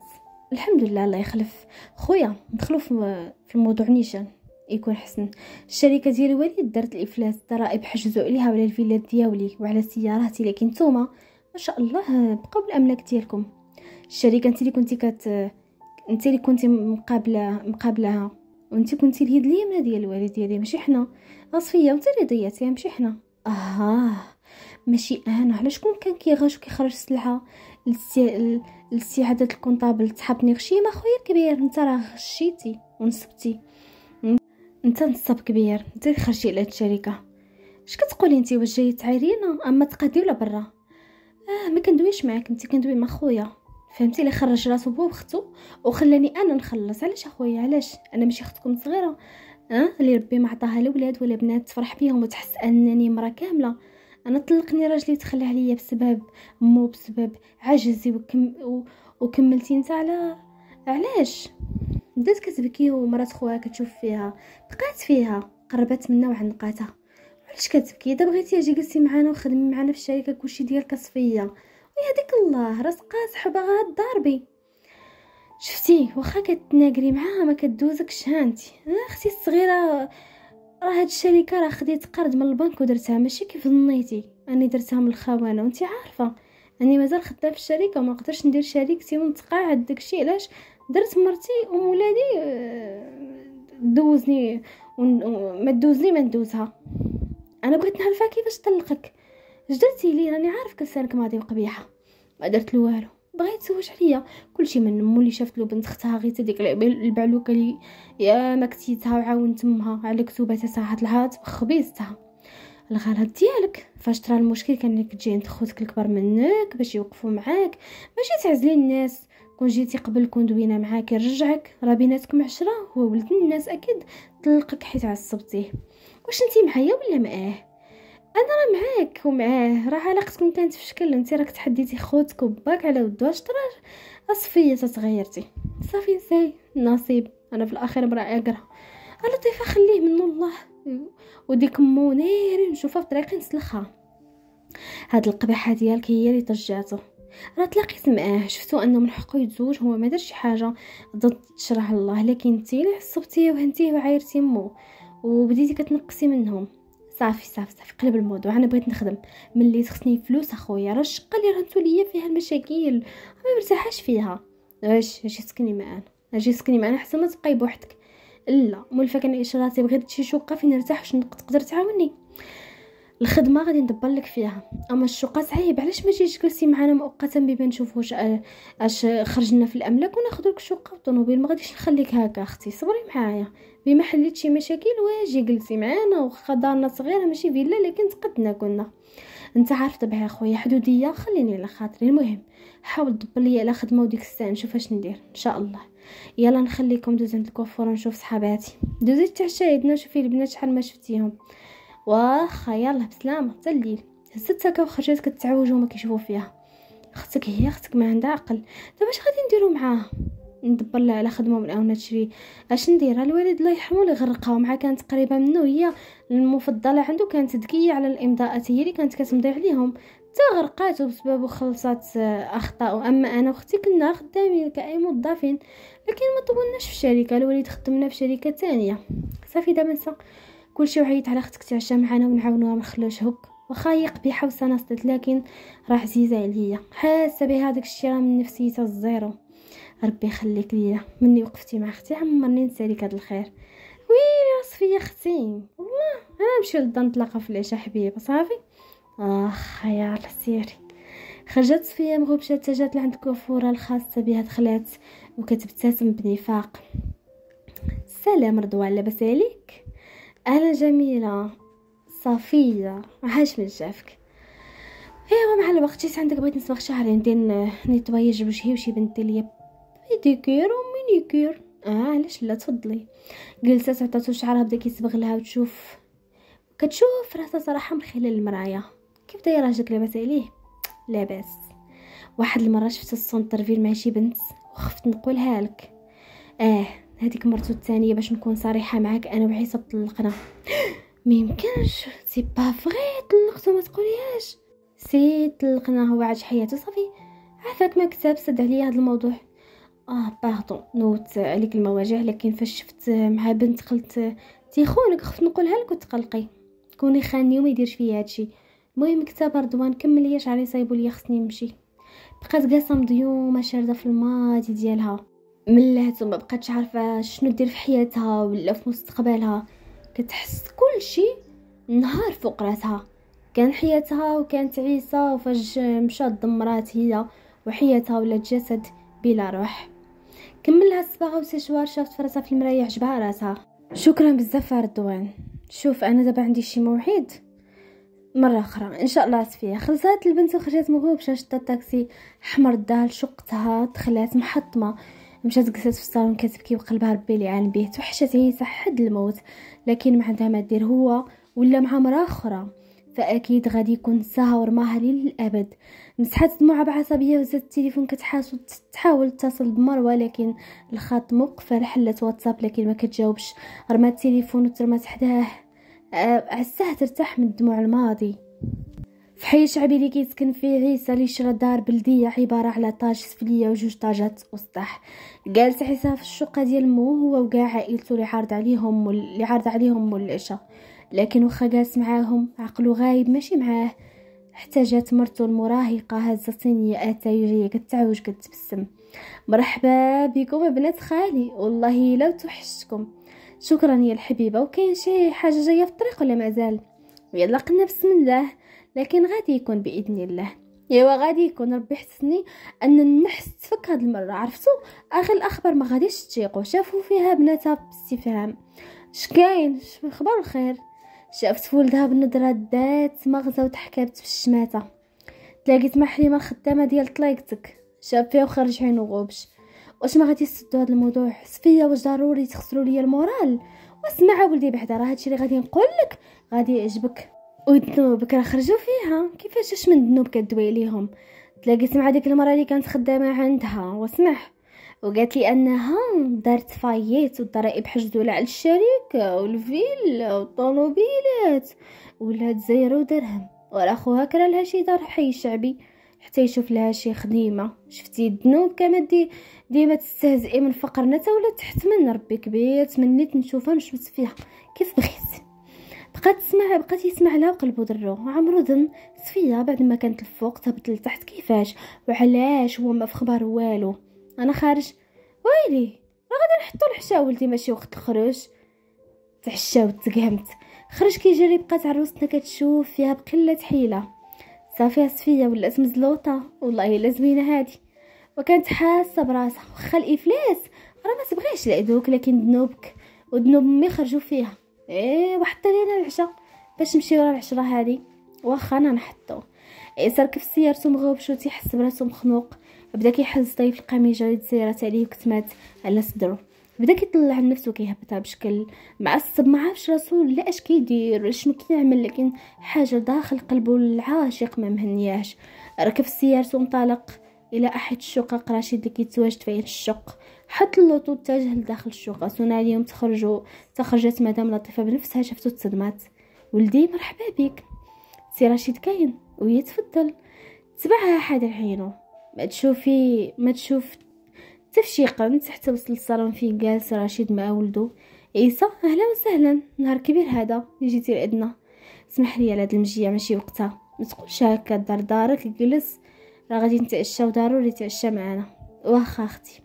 الحمد لله الله يخلف خويا ندخلو في الموضوع نيشان يكون حسن الشركه ديال الوالد دارت الافلاس الضرائب حجزوا عليها وعلى الفيلات ديالي وعلى سياراتي لكن نتوما ما شاء الله بقاو بالاملاك ديالكم الشركه انت اللي كنتي كت انت اللي كنتي مقابله مقابلها وانت كنتي الهيد اليمنى ديال الوالد ديالي ماشي حنا اصفيه وانت اللي ضيعتيها ماشي حنا اه ماشي انا علاش كون كان كيغاش وكيخرج السلعه لسعاده الكونطابل تحبني غشيمه خويا كبير انت راه غشيتي ونسبتي انت نصاب كبير انت خرجتي على هاد الشركه اش كتقولي انت واش جايه تعايرينا اما تقادي ولا برا اه ما كندويش معاك انت كندوي مع خويا فهمتي اللي خرج راسو هو وختو وخلاني انا نخلص علاش اخويا علاش انا ماشي اختكم صغيره اه اللي ربي ما عطاها لولاد ولا بنات تفرح بيهم وتحس انني مرا كامله انا طلقني راجلي تخلى عليا بسبب مو بسبب عجزي وكم و... وكملتي نتا على علاش بدات كتبكي ومرات خوها كتشوف فيها بقات فيها قربت منها وعنقاتها علاش كتبكي دابا بغيتي اجي جلسي معنا وخدمي معنا في الشركه كلشي ديالك صفيه وي هذيك الله راس قاصح وباغا ضاربي شفتي واخا كتناقري معاها ما كدوزكش هانتي اختي الصغيره راه هاد الشركه راه خديت قرض من البنك ودرتها ماشي كيف ظنيتي اني درتها من الخونه وانت عارفه اني مازال خدام في الشركه وما نقدرش ندير شريكتي ونتقاعد داكشي علاش درت مرتي ولادي آه، دوزني ما دوزني ما ندوزها انا بغيت نعرفها كيفاش طلقك اش درتي لي راني عارف ما ماضي وقبيحه ما درت له والو بغيت تزوج عليا كلشي من امو اللي شافت له بنت اختها غير ديك البعلوكه اللي يا ما كتيتها وعاونت امها على كتوباتها صاحت لها خبيزتها الغلط ديالك فاش ترى المشكل كان انك تجي عند خوتك الكبار منك باش يوقفوا معاك ماشي تعزلي الناس كون جيتي قبل كون دوينا معاك رجعك راه بيناتكم عشرة هو ولد الناس اكيد طلقك حيت عصبتيه واش انتي معايا ولا معاه انا راه معاك ومعاه راه علاقتكم كانت في شكل انتي راك تحديتي خوتك وباك على ود واش الشطر اصفيه تتغيرتي صافي نساي نصيب انا في الاخير مرا اقرا لطيفه خليه من الله وديك مو نيري نشوفها في طريقي نسلخها هاد القبيحه ديالك هي اللي طجعته راه تلاقيت معاه شفتو انه من حقه يتزوج هو ما دار شي حاجه ضد شرع الله لكن انت اللي عصبتيه وهنتيه وعايرتي مو وبديتي كتنقصي منهم صافي صافي صافي قلب الموضوع انا بغيت نخدم ملي تخصني فلوس اخويا راه الشقه اللي رهنتو ليا فيها المشاكل ما مرتاحاش فيها اش اجي سكني معانا اجي سكني معانا حتى ما تبقاي بوحدك لا مولفه كان راسي بغيت شي شقه فين نرتاح شنو تقدر تعاوني الخدمه غادي ندبر لك فيها اما الشقه صعيب علاش ما تجيش جلسي معنا مؤقتا بما نشوفوش آه، اش خرجنا في الاملاك وناخذ لك شقه وطوموبيل ما غاديش نخليك هكا اختي صبري معايا بما حليت شي مشاكل واجي جلسي معانا وخا دارنا صغيره ماشي فيلا لكن تقدنا كنا انت عارف طبعا اخويا حدوديه خليني على خاطري المهم حاول دبر لي على خدمه وديك الساعه نشوف اش ندير ان شاء الله يلا نخليكم دوز عند الكوافوره ونشوف صحاباتي دوزي تاع عندنا شوفي البنات شحال ما شفتيهم واخا يلا بسلامه حتى الليل هزت هكا وخرجت كتعوج وما كيشوفوا فيها اختك هي اختك ما عندها عقل دابا اش غادي نديرو معاها ندبر لها على خدمه من اون تشري اش ندير الوالد الله يرحمه اللي غرقها ومعها كانت قريبه منه هي المفضله عنده كانت ذكيه على الامضاءات هي اللي كانت كتمضي عليهم حتى غرقات وبسبب خلصات اخطاء واما انا واختي كنا خدامين كاي موظفين لكن ما طولناش في الشركه الوالد خدمنا في شركه تانية صافي دابا نسى كل شيء وعيط على اختك تعشى معانا ونعاونوها ما نخلوش هك واخا هي قبيحه نصدت لكن راه عزيزه عليا حاسه بهذاك الشيء راه من نفسيتها الزيرو ربي يخليك ليا مني وقفتي مع اختي عمرني ننسى لك هذا الخير وي صفيه اختي والله انا نمشي للدار نتلاقى في العشاء حبيبه صافي اخ يا سيري خرجت صفيه مغبشه تجات لعند كوفورة الخاصه بها دخلات وكتبتسم بنفاق سلام رضوى لاباس عليك أنا جميلة صفية عاش من جافك ايوا مع الوقت جيت عندك بغيت نصبغ شعري ندير نيطواياج وجهي وشي بنت ليا بيديكير ومينيكير اه علاش لا تفضلي جلسات عطاتو شعرها بدا كيصبغ لها وتشوف كتشوف راسها صراحه من خلال المرايا كيف دايره راجلك لاباس عليه لاباس واحد المره شفت السونتر فيل مع شي بنت وخفت نقولها لك اه هذيك مرتو الثانيه باش نكون صريحه معاك انا وعيسى طلقنا ما يمكنش سي با فري طلقتو ما تقوليهاش سي طلقنا هو عاش حياته صافي عافاك ما كتاب سد عليا هذا الموضوع اه باردون نوت عليك المواجع لكن فاش شفت مع بنت قلت تيخونك خفت نقولها لك وتقلقي تكوني خاني وما يديرش فيا هادشي المهم كتاب رضوان كمل ليا شعري صايبو ليا خصني نمشي بقات قاسم ضيومه شارده في الماضي ديالها ملات وما بقاتش عارفه شنو دير في حياتها ولا في مستقبلها كتحس كل شيء نهار فوق راسها كان حياتها وكانت عيسى وفاش مشات دمرات هي وحياتها ولا جسد بلا روح كملها الصباغه وسشوار شافت فراسها في المرايا عجبها راسها شكرا بزاف ردوان شوف انا دابا عندي شي موعد مره اخرى ان شاء الله صفيه خلصات البنت وخرجت مغوبشه شدت الطاكسي حمر الدال شقتها دخلات محطمه مشات جلست في الصالون كتبكي وقلبها ربي اللي عالم بيه توحشت هي صح حد الموت لكن ما عندها ما دير هو ولا مع مرا أخرى فأكيد غادي يكون ساها ورماها للأبد مسحات دموعها بعصبية وزات التليفون كتحاول تحاول تتصل بمروة لكن الخط مقفل حلت واتساب لكن ما كتجاوبش رمات التليفون وترمات حداه أه، عساه ترتاح من الدموع الماضي في حي الشعبي اللي كيسكن فيه عيسى اللي شرا دار بلديه عباره على طاج سفليه وجوج طاجات وسطح جالس عيسى في الشقه ديال مو هو وكاع عائلته اللي عارض عليهم اللي عارض عليهم مول العشاء لكن واخا جالس معاهم عقله غايب ماشي معاه حتى جات مرتو المراهقة هزة صينية أتاي جاية كتعوج كتبسم مرحبا بكم بنات خالي والله لو توحشتكم شكرا يا الحبيبة وكاين شي حاجة جاية في الطريق ولا مازال يلا قلنا بسم الله لكن غادي يكون باذن الله ايوا غادي يكون ربي حسني ان النحس تفك هاد المره عرفتو اخر الاخبار ما غاديش تيقوا شافوا فيها بناتها باستفهام شكاين الخبر الخير شافت ولدها بالنظره دات مغزى وتحكبت في الشماته تلاقيت مع حليمه الخدامه ديال طليقتك شاف فيها وخرج عينو غوبش واش ما غادي تسدوا هذا الموضوع حس فيا واش ضروري تخسروا لي المورال واسمع ولدي بعدا راه هادشي اللي غادي نقول لك غادي يعجبك والذنوب راه خرجوا فيها كيفاش اش من ذنوب كدوي ليهم تلاقيت مع ديك المراه اللي كانت خدامه عندها واسمح وقالت لي انها دارت فايت والضرائب حجزوا على الشركه والفيلا والطوموبيلات ولات زيرو درهم ورا خوها كرا لها شي دار حي شعبي حتى يشوف لها شي خديمه شفتي الذنوب كما دي ديما تستهزئي من فقرنا تا ولا تحت من ربي كبير تمنيت نشوفها مشمت فيها كيف بغيت بقى تسمع بقى يسمع لها وقلبو درو عمرو ظن صفية بعد ما كانت الفوق تهبط لتحت كيفاش وعلاش هو ما في خبر والو انا خارج ويلي راه غادي نحطو الحشا ولدي ماشي وقت الخروج تعشا وتقهمت خرج كيجري بقات عروستنا كتشوف فيها بقلة حيلة صافي صفية ولات مزلوطة والله الا زوينة هادي وكانت حاسة براسها وخا الافلاس راه ما تبغيش لعدوك لكن ذنوبك وذنوب مي خرجوا فيها إيه وحتى لينا العشاء باش نمشي ورا العشرة هادي واخا انا نحطو عيسى إيه، ركب سيارتو مغوبشو تيحس براسو مخنوق بدا كيحز طيف القميجه اللي تسيرات عليه وكتمات على صدرو بدا كيطلع لنفسو كيهبطها بشكل معصب ما راسو لا اش كيدير ولا شنو كيعمل لكن حاجه داخل قلبو العاشق ما مهنياش ركب سيارته وانطلق الى احد الشقق رشيد اللي كيتواجد فيه الشق حط اللوطو اتجه لداخل الشقة سونا اليوم تخرجوا تخرجت مدام لطيفة بنفسها شفتو تصدمات ولدي مرحبا بك سي رشيد كاين وهي تفضل تبعها حاضر عينو ما تشوفي ما تشوف تفشي قرن تحت وصل الصالون فين جالس رشيد مع ولدو عيسى اهلا وسهلا نهار كبير هذا جيتي لعندنا سمح لي على هاد المجيه ماشي وقتها ما تقولش هكا دار دارك جلس راه غادي نتعشى وضروري تعشى معانا واخا اختي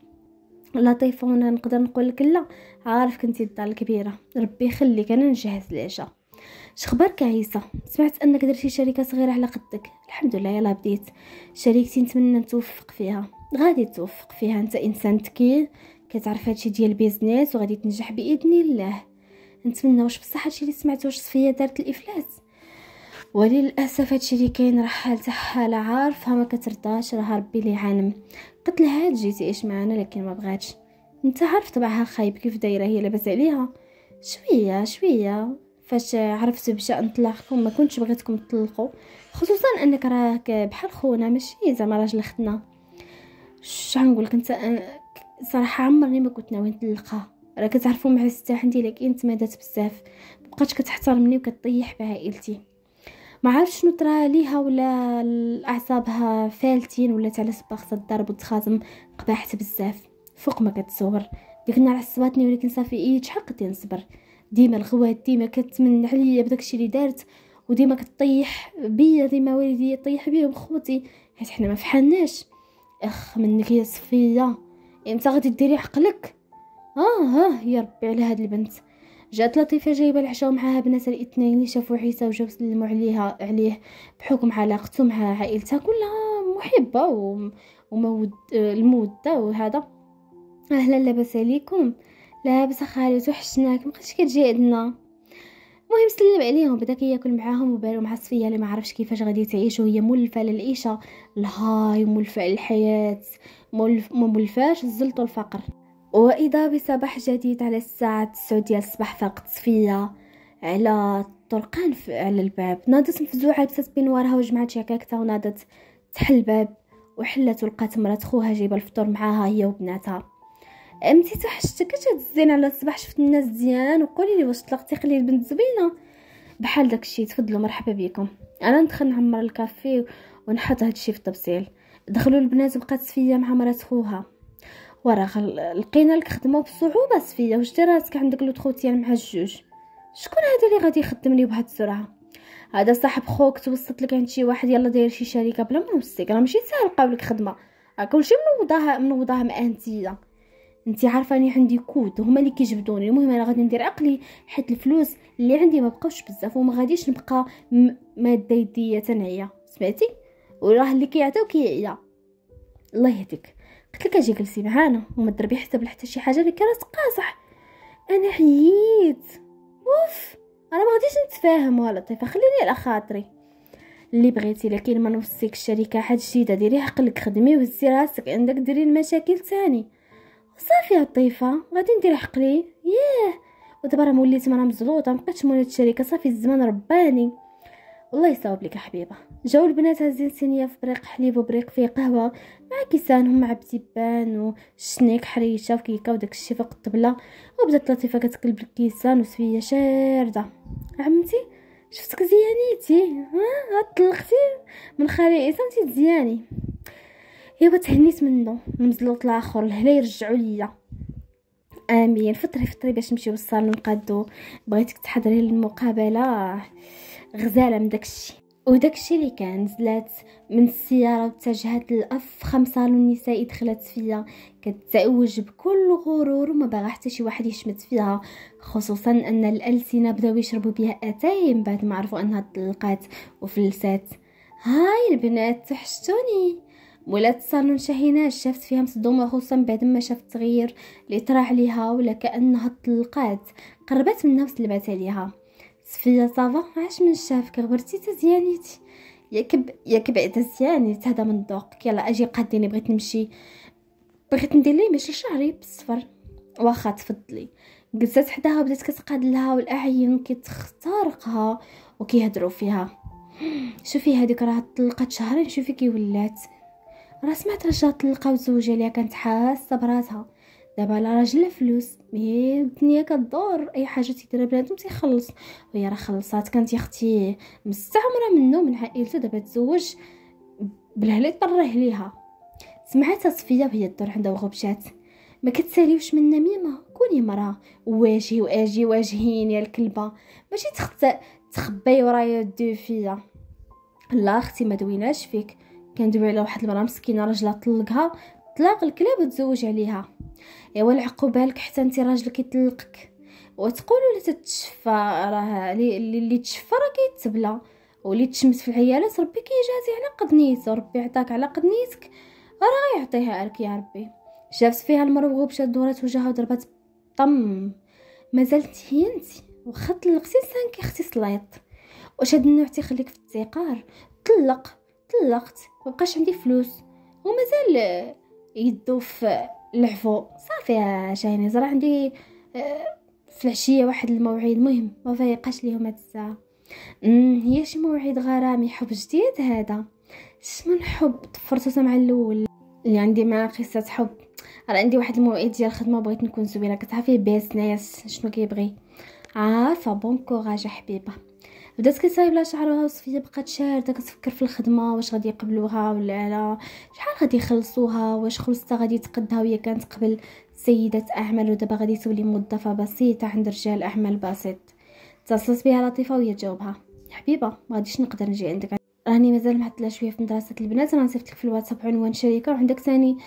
لطيفه وانا نقدر نقول لك لا عارف كنتي الدار الكبيره ربي يخليك انا نجهز العشاء شخبارك عيسى سمعت انك درتي شركه صغيره على قدك الحمد لله يلا بديت شريكتي نتمنى نتوفق فيها غادي توفق فيها انت انسان ذكي كتعرف هادشي ديال البيزنس وغادي تنجح باذن الله نتمنى واش بصح هادشي اللي سمعتوش واش صفيه دارت الافلاس وللاسف هادشي اللي كاين راه حال حاله عارفها ما كترضاش راه ربي اللي عالم قلت لها جيتي ايش معانا لكن ما بغاتش انت عارف طبعها خايب كيف دايره هي لاباس عليها شويه شويه فاش عرفت بشان طلاقكم ما كنتش بغيتكم تطلقوا خصوصا انك راك بحال خونا ماشي زعما راجل اختنا نقول لك انت صراحه عمرني ما كنت ناوي نطلقها راك تعرفوا مع الستة عندي لك انت مادات بزاف مبقاتش كتحترمني وكتطيح بعائلتي ما عرفت شنو طرا ليها ولا اعصابها فالتين ولات على صباغه الضرب وتخاتم قباحت بزاف فوق ما كتصور ديك النهار عصباتني ولكن صافي اي شحال نصبر ديما الغوات ديما كتمن عليا بداك الشيء اللي دارت وديما كطيح بيا ديما والدي يطيح بيا وخوتي حيت حنا ما فحناش اخ منك يا صفيه امتى غادي ديري عقلك اه اه يا ربي على هاد البنت جات لطيفة جايبة العشاء ومعها بنات الاثنين اللي شافوا عيسى وجاو سلموا عليها عليه بحكم علاقته مع عائلتها كلها محبة ومود المودة وهذا أهلا لاباس عليكم لابسة خالد وحشناك مبقيتش كتجي عندنا المهم سلم عليهم بدا كياكل معاهم وبالو مع صفيه اللي ما عرفش كيفاش غادي تعيش وهي مولفه للعيشه الهاي مولفه للحياه مولف مولفاش الزلط والفقر وإذا بصباح جديد على الساعة 9 ديال الصباح فاقت صفية على طرقان على الباب نادت مفزوعة لبست بين وراها وجمعت شكاكتها ونادت تحل الباب وحلت ولقات مرات خوها جايبه الفطور معاها هي وبناتها امتي توحشتك الزين على الصباح شفت الناس ديان وقولي لي واش طلقتي خلي البنت زوينه بحال داكشي تفضلوا مرحبا بكم انا ندخل نعمر الكافي ونحط هادشي في الطبسيل دخلوا البنات بقات صفيه مع مرات خوها وراه لقينا لك خدمه بصعوبه سفيه واش دير راسك عندك لو تروتيان مع الجوج شكون هذا اللي غادي يخدمني بهذه السرعه هذا صاحب خوك توسط لك عند شي واحد يلا داير شي شركه بلا ما نوصيك راه ماشي ساهل لقاولك خدمه راه كلشي منوضاها منوضاها مع انتيا انت عارفاني عندي كود هما اللي كيجبدوني المهم انا غادي ندير عقلي حيت الفلوس اللي عندي ما بقاوش بزاف وما غاديش نبقى ماده يديه تنعيا سمعتي وراه اللي كيعطيو كيعيا الله يهديك قلت لك اجي جلسي معانا وما تضربي حسب حتى شي حاجه اللي كانت قاصح انا حييت اوف انا ما غاديش نتفاهم ولا طيفه خليني على خاطري اللي بغيتي لكن ما نوصيك الشركه حاجه جديده ديري عقلك خدمي وهزي راسك عندك ديري المشاكل تاني صافي يا الطيفه غادي ندير عقلي ياه ودابا راه موليت مرا مزلوطه مبقيتش مولات الشركه صافي الزمان رباني الله يصاوب لك حبيبه جاو البنات هزين صينيه في بريق حليب وبريق فيه قهوه مع كيسانهم مع بتبان وشنيك حريشه وكيكه وداك الشيء فوق الطبله وبدات لطيفه كتقلب الكيسان وسفيه شارده عمتي شفتك زيانيتي ها طلقتي من خالي انت تزياني ايوا تهنيت منه المزلوط اخر لهلا يرجعوا ليا امين فطري فطري باش نمشيو للصالون نقادو بغيتك تحضري للمقابله غزاله من داكشي وداكشي اللي كان نزلات من السياره واتجهت لافخم صالون نسائي دخلت فيا كتزوج بكل غرور وما باغا حتى شي واحد يشمت فيها خصوصا ان الالسنه بداو يشربوا بها اتاي من بعد ما عرفوا انها طلقات وفلسات هاي البنات توحشتوني ولات الصالون شاهيناش شافت فيها مصدومه خصوصا بعد ما شافت التغيير اللي طرا عليها ولا كانها طلقات قربت من نفس اللي عليها صفيه صافا عاش من شافك غبرتي تزيانيتي ياك ياك بعدا زيانيت هذا من ذوقك يلا اجي قاديني بغيت نمشي بغيت ندير ليه ماشي شعري بالصفر واخا تفضلي جلست حداها وبدات كتقاد لها والاعين كتخترقها وكيهضروا فيها شوفي هذيك راه طلقات شهرين شوفي كي ولات راه سمعت رجال طلقه وزوجها ليها كانت حاسه براسها دابا على راجل فلوس هي الدنيا كدور اي حاجه تيديرها بنادم تيخلص وهي راه خلصات كانت اختي مستعمره منه من عائلته دابا تزوج بالهلا طره ليها سمعتها صفيه وهي دور عندها وغبشات ما كتساليوش من نميمه كوني مرا واجي واجي واجهين يا الكلبه ماشي تخت تخبي ورايا دو فيا لا اختي ما دويناش فيك كندوي على واحد المراه مسكينه راجلها طلقها طلاق الكلاب وتزوج عليها ايوا العقوبه لك حتى انت راجلك يطلقك وتقول ولا تتشفى راه اللي تشفى راه كيتبلى واللي تشمس في العيالات ربي كيجازي على قد نيته ربي عطاك على قد نيتك راه يعطيها لك يا ربي شافت فيها المرغوب شاد دورات وجهها وضربات طم مازالت هي انت واخا طلقتي لسانك اختي سليط واش هاد النوع تيخليك في التيقار طلق طلقت مبقاش عندي فلوس ومازال يدو في العفو صافي شاهين زرع عندي آه، في العشيه واحد الموعد مهم ما فايقاش ليهم هاد الساعه هي شي موعد غرامي حب جديد هذا شمن حب فرصه مع الاول اللي عندي مع قصه حب راه عندي واحد الموعد ديال الخدمه بغيت نكون زوينه كتعرفي بيس ناس شنو كيبغي عارفه بون كوراج حبيبه بدات كتسايب لها شعرها وصفيه بقات شارده كتفكر في الخدمه واش غادي يقبلوها ولا لا شحال غادي يخلصوها واش خلصتها غادي تقدها وهي كانت قبل سيده اعمال ودابا غادي تولي موظفه بسيطه عند رجال اعمال بسيط اتصلت بها لطيفه وهي تجاوبها حبيبه ما غاديش نقدر نجي عندك راني مازال معطله شويه في مدرسه البنات انا نصيفط لك في الواتساب عنوان شركه وعندك ثاني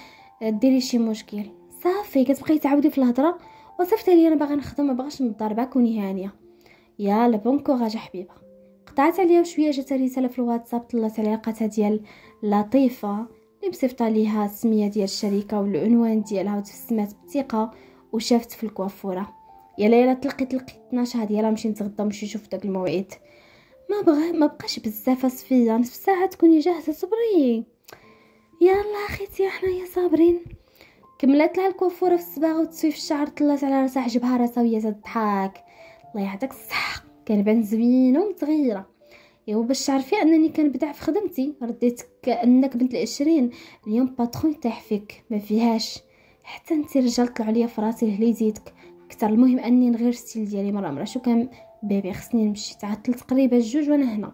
آه، ديري شي مشكل صافي كتبقاي تعاودي في الهضره وصفتي لي انا باغا نخدم ما باغاش نضربك ونهانيه لبون كوراج حبيبه قطعت عليها وشويه جات رساله في الواتساب طلعت عليها لقاتها ديال لطيفه اللي مصيفطه ليها السميه ديال الشركه والعنوان ديالها وتسمات بثقه وشافت في الكوافوره يا ليلى تلقي تلقي 12 هادي يلا نمشي نتغدى نمشي نشوف داك الموعد ما بغى ما بقاش بزاف اصفية نصف ساعه تكوني جاهزه صبري يلا احنا حنايا صابرين كملت لها الكوافوره في الصباغ وتصويف الشعر طلعت على راسها عجبها راسها وهي تضحك الله يعطيك الصحه كنبان زوينه ومتغيره ايوا باش تعرفي انني كنبدع في خدمتي رديت كانك بنت العشرين اليوم باترون طاح فيك ما فيهاش حتى انت رجال طلع عليا في راسي هليزيتك كثر المهم اني نغير ستيل ديالي مره مره شو كان بيبي خصني نمشي تعطل تقريبا جوج وانا هنا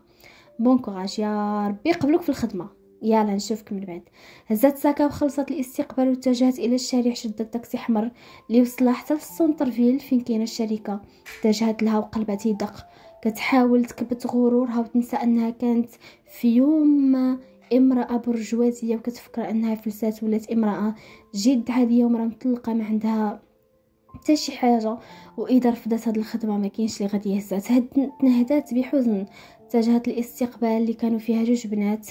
بون كوراج يا ربي يقبلوك في الخدمه يلا نشوفك من بعد هزات ساكا وخلصت الاستقبال واتجهت الى الشارع شدت تاكسي حمر اللي حتى للسونترفيل فيل فين كاينه الشركه اتجهت لها وقلبها تيدق كتحاول تكبت غرورها وتنسى انها كانت في يوم ما امراه برجوازيه وكتفكر انها فلسات ولات امراه جد عاديه ومراه مطلقه ما عندها حتى شي حاجه واذا رفضت هاد الخدمه ما كاينش اللي غادي يهزها تنهدات بحزن اتجهت للاستقبال اللي كانوا فيها جوج بنات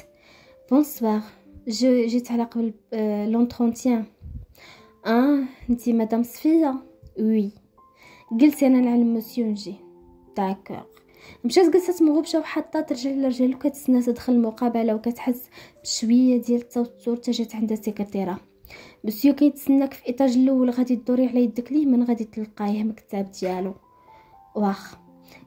بونسوار جو جيت على قبل لونترونتيان اه انتي مدام صفيه وي قلت انا نعلم مسيو نجي داكوغ مشات جلست مغبشه وحطات رجل لرجل وكتسنى تدخل المقابله وكتحس بشويه ديال التوتر تجات عندها السكرتيره مسيو كيتسناك في الايطاج الاول غادي دوري على يدك ليه من غادي تلقايه مكتاب ديالو واخ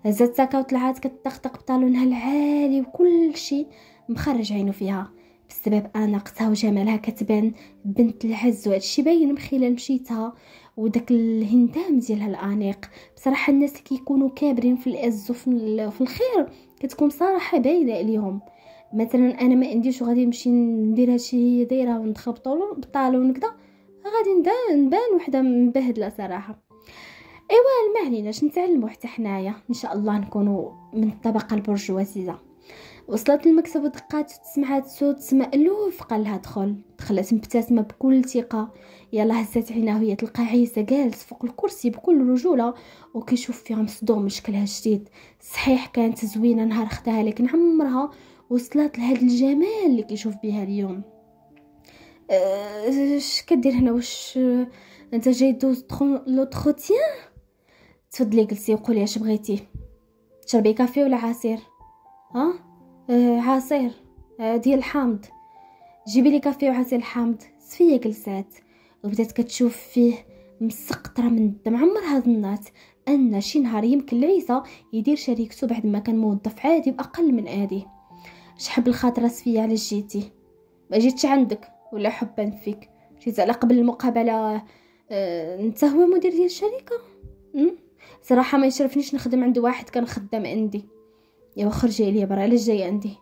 هزات ساكا وطلعات كتطقطق بطالونها العالي وكل شيء مخرج عينو فيها بسبب اناقتها وجمالها كتبان بنت العز وهادشي باين من خلال مشيتها وداك الهندام ديالها الانيق بصراحه الناس اللي كيكونوا كابرين في العز وفي الخير كتكون صراحه باينه عليهم مثلا انا ما عنديش غادي نمشي ندير هادشي هي دايره ونتخبطوا بالطالون كدا غادي نبان وحده مبهدله صراحه ايوا ما عليناش نتعلموا حتى حنايا ان شاء الله نكونوا من الطبقه البرجوازيه وصلت المكتب ودقات تسمع هاد الصوت سما الوف قال لها دخل دخلت مبتسمه بكل ثقه يلا هزات عيناه هي تلقى عيسى جالس فوق الكرسي بكل رجوله وكيشوف فيها مصدوم شكلها الجديد صحيح كانت زوينه نهار خداها لكن عمرها وصلت لهذا الجمال اللي كيشوف بها اليوم أه، اش كدير هنا واش انت جاي دوز لوتروتيان تفضلي جلسي وقولي اش بغيتي تشربي كافي ولا عصير ها آه، عصير آه، ديال الحامض جيبي لي كافيه وعصير الحامض صفيه جلسات وبدات كتشوف فيه مسقطره من الدم عمرها ظنات ان شي نهار يمكن لعيسى يدير شريكته بعد ما كان موظف عادي باقل من ادي شحب الخاطره صفيه على جيتي ما جيتش عندك ولا حبا فيك جيت على قبل المقابله أه... انت هو مدير ديال الشركه صراحه ما يشرفنيش نخدم عند واحد كان خدام عندي يا خرجي لي برا علاش جاي عندي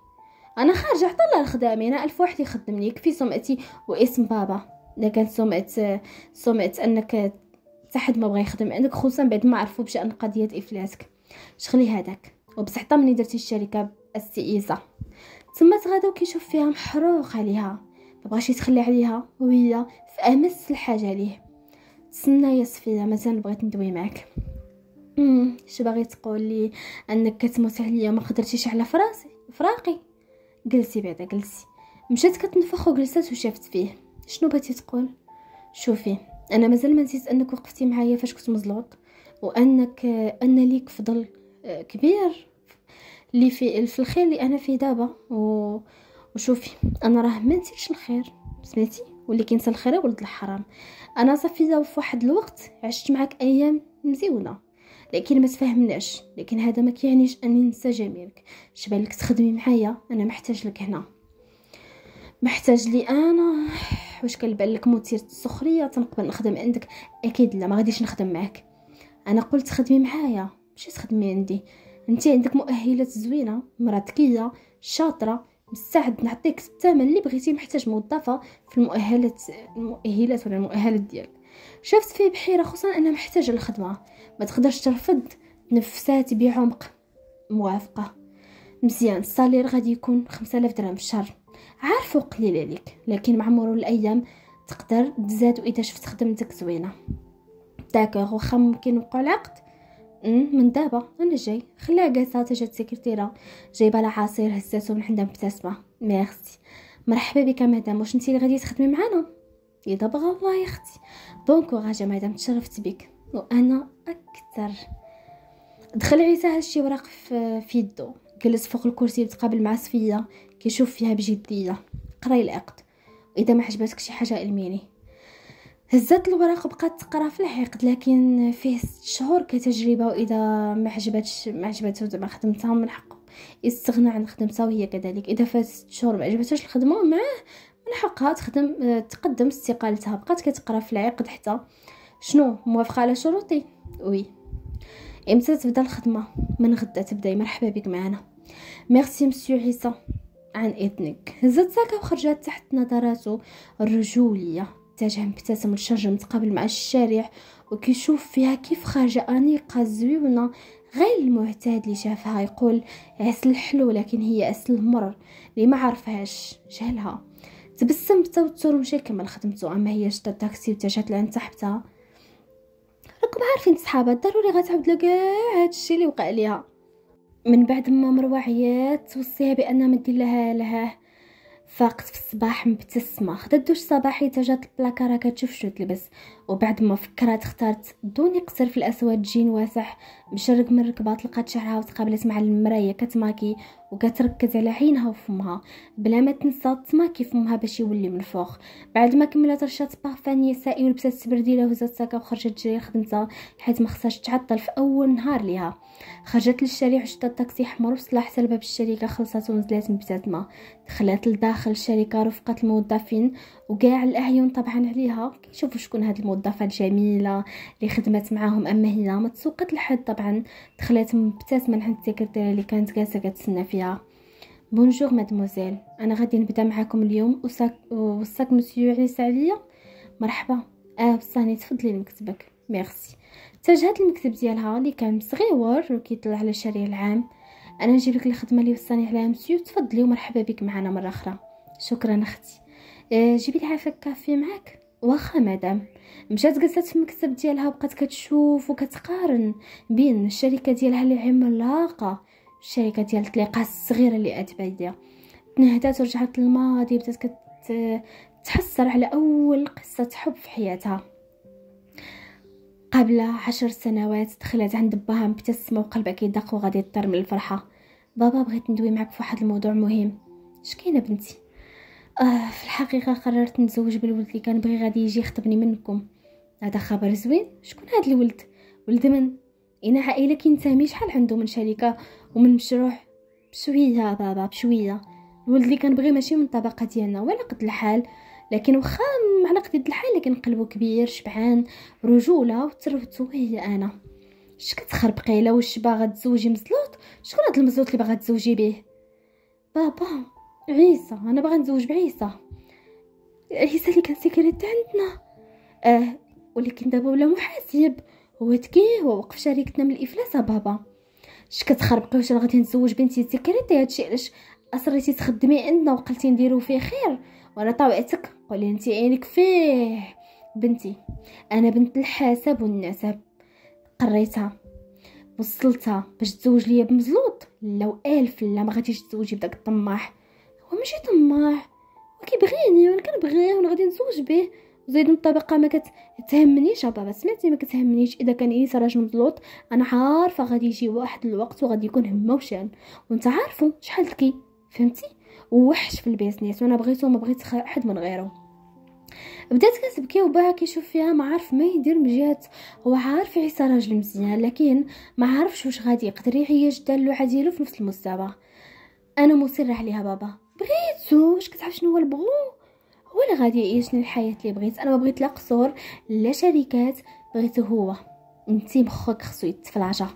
أنا خارجة الله لخدامي أنا ألف واحد يخدمني يكفي سمعتي واسم بابا إذا كان سمعت سمعة أنك تحد ما بغى يخدم عندك خصوصا بعد ما عرفوا بشأن قضية إفلاسك شغلي هذاك وبصح حتى ملي درتي الشركة السيئيسة تما غدا كيشوف فيها محروق عليها مبغاش يتخلى عليها وهي في امس الحاجه ليه تسنى يا صفيه مازال بغيت ندوي معاك شو باغي تقول لي انك كتموت عليا ما قدرتيش على فراسي فراقي جلسي بعدا جلسي مشات كتنفخ وجلسات وشافت فيه شنو بغيتي تقول شوفي انا مازال ما نسيت انك وقفتي معايا فاش كنت مزلوط وانك ان ليك فضل آه، كبير اللي في في الخير اللي انا فيه دابا و... وشوفي انا راه ما نسيتش الخير سمعتي واللي كينسى الخير ولد الحرام انا صافي في واحد الوقت عشت معاك ايام مزيونه لكن ما تفهمناش لكن هذا ما كيعنيش اني ننسى جميلك شبالك تخدمي معايا انا محتاج لك هنا محتاج لي انا واش كنبان لك مثير السخريه تنقبل نخدم عندك اكيد لا ما غاديش نخدم معاك انا قلت خدمي معايا ماشي تخدمي عندي انت عندك مؤهلات زوينه مرا ذكيه شاطره مستعد نعطيك الثمن اللي بغيتي محتاج موظفه في المؤهلات المؤهلات ولا المؤهلات ديالك شفت فيه بحيرة خصوصا أنا محتاجة الخدمة ما تقدرش ترفض تنفساتي بعمق موافقة مزيان الصالير غادي يكون خمسة آلاف درهم في الشهر عارفه قليل عليك لكن مع مرور الأيام تقدر تزاد وإذا شفت خدمتك زوينة داكوغ واخا ممكن نوقعو العقد من دابا انا جاي خلاها جالسه جات سكرتيره جايبه لها عصير هزاتو من عندها مبتسمه ميرسي مرحبا بك مدام واش نتي اللي غادي تخدمي معانا اللي دابا الله يا اختي كوراج مدام تشرفت بك وانا اكثر دخل عيسى هادشي ورق في, في يدو جلس فوق الكرسي يتقابل مع صفيه كيشوف فيها بجديه قراي العقد واذا ما عجبتك شي حاجه الميني هزات الوراق وبقات تقرا في العقد لكن فيه ست شهور كتجربه واذا ما عجبتش ما عجبته زعما خدمتها من حقه يستغنى عن خدمتها وهي كذلك اذا فات ست شهور ما عجبتهاش الخدمه معاه من حقها تخدم تقدم استقالتها بقات كتقرا في العقد حتى شنو موافقه على شروطي وي امتى تبدا الخدمه من غدا تبداي مرحبا بك معنا ميرسي مسيو عيسى عن اذنك هزت ساكا وخرجت تحت نظراته الرجوليه تاجها مبتسم للشجر متقابل مع الشارع وكيشوف فيها كيف خارجة أنيقة زويونة غير المعتاد اللي شافها يقول عسل حلو لكن هي عسل مر اللي ما عرفهاش جهلها تبسم بتوتر ومشى كمل خدمته اما هي شتا تاكسي وتشات لعند صاحبتها راكم عارفين صحابات ضروري غتعاود لها كاع هادشي اللي وقع ليها من بعد ما مروه عيات توصيها بانها ما دير لها لها فاقت في الصباح مبتسمه خدات دوش صباحي تجات البلاكه راه كتشوف شنو تلبس وبعد ما فكرت اختارت دوني قصر في الاسود جين واسع مشرق من ركبات لقات شعرها وتقابلت مع المرايا كتماكي وكتركز على عينها وفمها بلا ما تنسى تماكي فمها باش يولي من فوق بعد ما كملت رشات بارفان نسائي ولبست السبرديله وهزت ساكا وخرجت تجري لخدمتها حيت ما خصهاش تعطل في اول نهار ليها خرجت للشارع وشدت طاكسي حمر وصلاح الباب الشركه خلصت ونزلت مبتسمه دخلت لداخل الشركه رفقه الموظفين وكاع الاعين طبعا عليها كيشوفوا شكون هاد الموظفه الجميله اللي خدمت معاهم اما هي ما تسوقت لحد طبعا دخلت مبتسمه عند السكرتيره اللي كانت جالسه كتسنى فيها بونجور مادموزيل انا غادي نبدا معاكم اليوم وساك وساك مسيو عيسى عليا مرحبا اه بصاني تفضلي لمكتبك ميرسي تاج المكتب ديالها اللي كان صغيور وكيطلع على الشارع العام انا نجيب لك الخدمه اللي وصاني عليها مسيو تفضلي ومرحبا بك معنا مره اخرى شكرا اختي آه، جيبي لها فك كافي معاك واخا مدام مشات جلست في المكتب ديالها وبقات كتشوف وكتقارن بين الشركه ديالها اللي عملاقه الشركه ديال التليقه الصغيره اللي اتبايده تنهدات ورجعت للماضي بدات كتحسر على اول قصه حب في حياتها قبل عشر سنوات دخلت عند باها مبتسمه وقلبها كيدق وغادي يضطر من الفرحه بابا بغيت ندوي معك في واحد الموضوع مهم شكينا بنتي آه في الحقيقه قررت نتزوج بالولد اللي كان بغي غادي يجي يخطبني منكم هذا خبر زوين شكون هذا الولد ولد من اينا عائله كينتمي شحال عنده من شركه ومن مشروع بشويه بابا بشويه الولد اللي كنبغي ماشي من الطبقه ديالنا ولا قد الحال لكن واخا على قد الحال لكن قلبه كبير شبعان رجوله وترفتو هي انا اش كتخرب قيله واش باغا تزوجي مزلوط شكون هاد المزلوط اللي باغا تزوجي به بابا عيسى انا باغا نتزوج بعيسى عيسى اللي كان سيكريت عندنا اه ولكن دابا ولا محاسب هو ذكي هو وقف شركتنا من الافلاس بابا اش كتخربقي واش غادي نتزوج بنتي سيكريتي هادشي علاش اصريتي تخدمي عندنا وقلتي نديرو فيه خير وانا طاوعتك قولي انت عينك فيه بنتي انا بنت الحاسب والنسب قريتها وصلتها باش تزوج ليا بمزلوط لا الف لا ما غاديش تزوجي بداك الطماح وماشي طماع وكيبغيني وانا كنبغيه وانا غادي نتزوج به زيد الطبقه ما كتهمنيش بابا سمعتي ما كتهمنيش اذا كان عيسى راجل مظلوط انا عارفه غادي يجي واحد الوقت وغادي يكون همه وشان وانت عارفه شحال ذكي فهمتي وحش في البيزنس وانا بغيته ما بغيت حد من غيره بدات كتبكي وباها كيشوف فيها ما عارف ما يدير من جهه هو عارف عيسى راجل مزيان لكن ما عارفش واش غادي يقدر يعيش دار اللوعه ديالو في نفس المستوى انا مصره عليها بابا بغيت زوج كتعرف شنو هو البغو هو اللي غادي يعيشني الحياه اللي بغيت انا ما بغيت لا قصور لا شركات بغيتو هو انتي مخك خصو يتفلاجا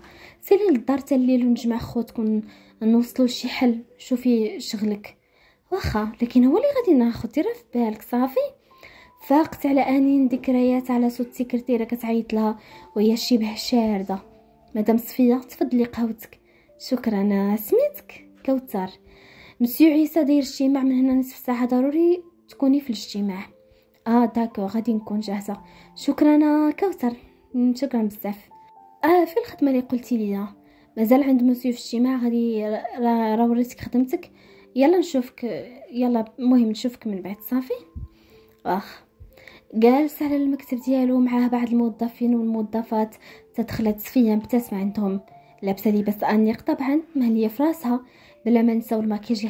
سيري للدار تا الليل ونجمع خوتكم نوصلوا لشي حل شوفي شغلك واخا لكن هو اللي غادي ناخذ ديرها في بالك صافي فاقت على انين ذكريات على صوت السكرتيره كتعيط لها وهي شبه شارده مدام صفيه تفضلي قهوتك شكرا سميتك كوثر مسيو عيسى داير اجتماع من هنا نصف ساعه ضروري تكوني في الاجتماع اه داكو غادي نكون جاهزه شكرا كوثر شكرا بزاف اه في الخدمه اللي قلتي لي مازال عند مسيو في الاجتماع غادي راه وريتك خدمتك يلا نشوفك يلا مهم نشوفك من بعد صافي واخ جالس على المكتب ديالو معاه بعض الموظفين والموظفات تدخلت صفيه مبتسمه عندهم لابسه لباس انيق طبعا مهليه في راسها بلا ما نساو الماكياج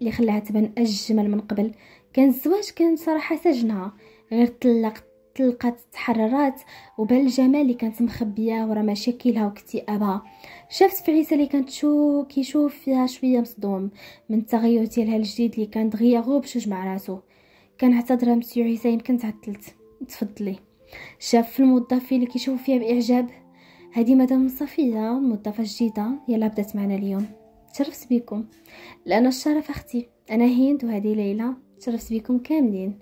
اللي خلاها تبان اجمل من قبل كان الزواج كان صراحه سجنها غير طلقت تلقات تحررات وبال الجمال اللي كانت مخبيه ورا مشاكلها واكتئابها شافت عيسى اللي كانت شو كيشوف فيها شويه مصدوم من التغير ديالها الجديد اللي كانت غير غوب باش مع راسو كان اعتذر مسيو عيسى يمكن تعطلت تفضلي شاف في الموظفين اللي كيشوف فيها باعجاب هذه مدام صفيه الموظفه الجديده يلا بدات معنا اليوم تشرفت بكم لأن الشرف أختي أنا هند وهذه ليلى تشرفت بكم كاملين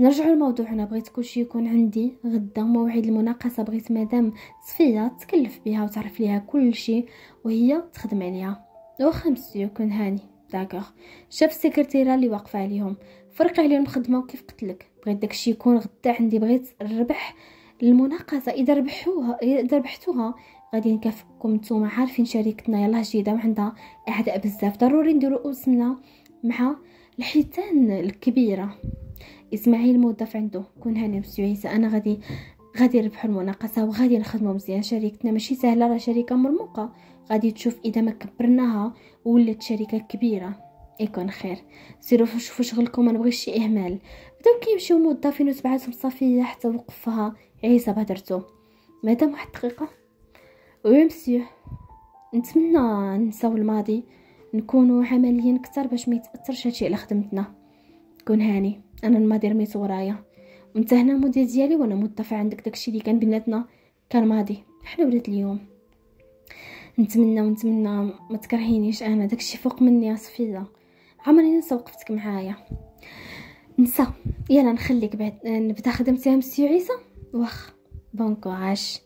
الموضوع لموضوعنا بغيت كلشي يكون عندي غدا موعد المناقصه بغيت مدام صفيه تكلف بها وتعرف ليها كلشي وهي تخدم عليها واخا يكون هاني داكوغ شاف السكرتيره اللي واقفه عليهم فرق عليهم الخدمه وكيف قتلك بغيت داكشي يكون غدا عندي بغيت الربح المناقصه اذا ربحوها اذا ربحتوها غادي نكافئكم نتوما عارفين شركتنا يلاه جيده وعندها اعداء بزاف ضروري نديرو اسمنا مع الحيتان الكبيره اسماعيل موظف عنده كون هاني عيسى انا غادي غادي نربحو المناقصه وغادي نخدموا مزيان شركتنا ماشي سهله راه شركه مرموقه غادي تشوف اذا ما كبرناها ولات شركه كبيره يكون خير سيروا شوفوا شغلكم منبغيش شي اهمال بداو كيمشيو موظفين وتبعاتهم صافيه حتى وقفها عيسى بهدرتو مادام واحد دقيقه ويمسي مسيو نتمنى نساو الماضي نكونوا عمليين اكثر باش ما يتاثرش هادشي على خدمتنا كون هاني انا الماضي رميت ورايا وانت هنا مدير ديالي وانا متفع عندك داكشي اللي كان بيناتنا كان ماضي حنا ولات اليوم نتمنى ونتمنى ما تكرهينيش انا داكشي فوق مني يا صفيه عمري ننسى وقفتك معايا نسى يلا نخليك بعد نبدا خدمتي مسيو عيسى واخ بون كوراج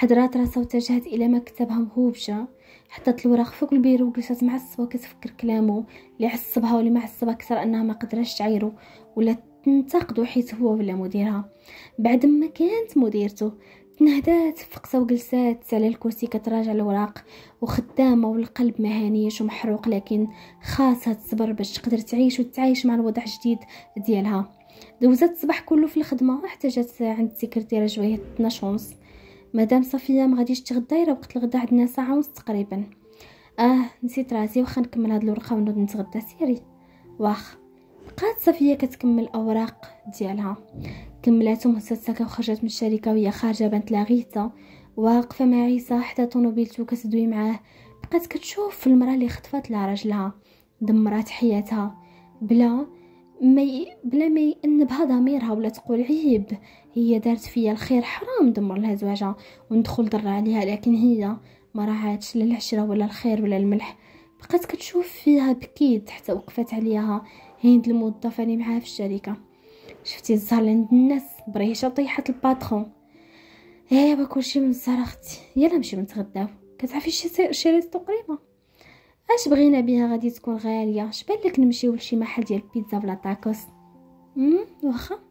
حضرات راسها واتجهت إلى مكتبها مهوبشة حطت الوراق فوق البيرو وجلست معصبة وكتفكر كلامه اللي عصبها واللي ما عصبها كثر أنها ما قدرش تعيره ولا تنتقدو حيت هو ولا مديرها بعد ما كانت مديرته تنهدات فقصة وجلسات على الكرسي كتراجع الوراق وخدامة والقلب مهانيش ومحروق لكن خاصها تصبر باش تقدر تعيش وتعيش مع الوضع الجديد ديالها دوزت الصباح كله في الخدمة احتاجت عند سكرتيرة شوية 12 ونص مدام صفيه ما غاديش تغدى الا وقت الغدا عندنا ساعه ونص تقريبا اه نسيت راسي واخا نكمل هاد الورقه ونوض نتغدى سيري واخ بقات صفيه كتكمل الاوراق ديالها كملاتهم هساتسكا وخرجت من الشركه وهي خارجه بنت لاغيتا واقفه مع عيسى حدا طوموبيلته كتدوي معاه بقات كتشوف المراه اللي خطفات لها راجلها دمرات حياتها بلا ما بلا ما ينبها ضميرها ولا تقول عيب هي دارت فيا الخير حرام دمر لها زواجها وندخل ضر عليها لكن هي ما راهاتش لا العشره ولا الخير ولا الملح بقات كتشوف فيها بكيت حتى وقفات عليها هند الموظفه اللي معاها في الشركه شفتي الزهر عند الناس بريشه طيحت الباترون ايوا كلشي من الزهر اختي يلا نمشيو نتغداو كتعرفي شي شريت تقريبا اش بغينا بها غادي تكون غاليه شبان لك نمشيو لشي محل ديال بيتزا بلا تاكوس واخا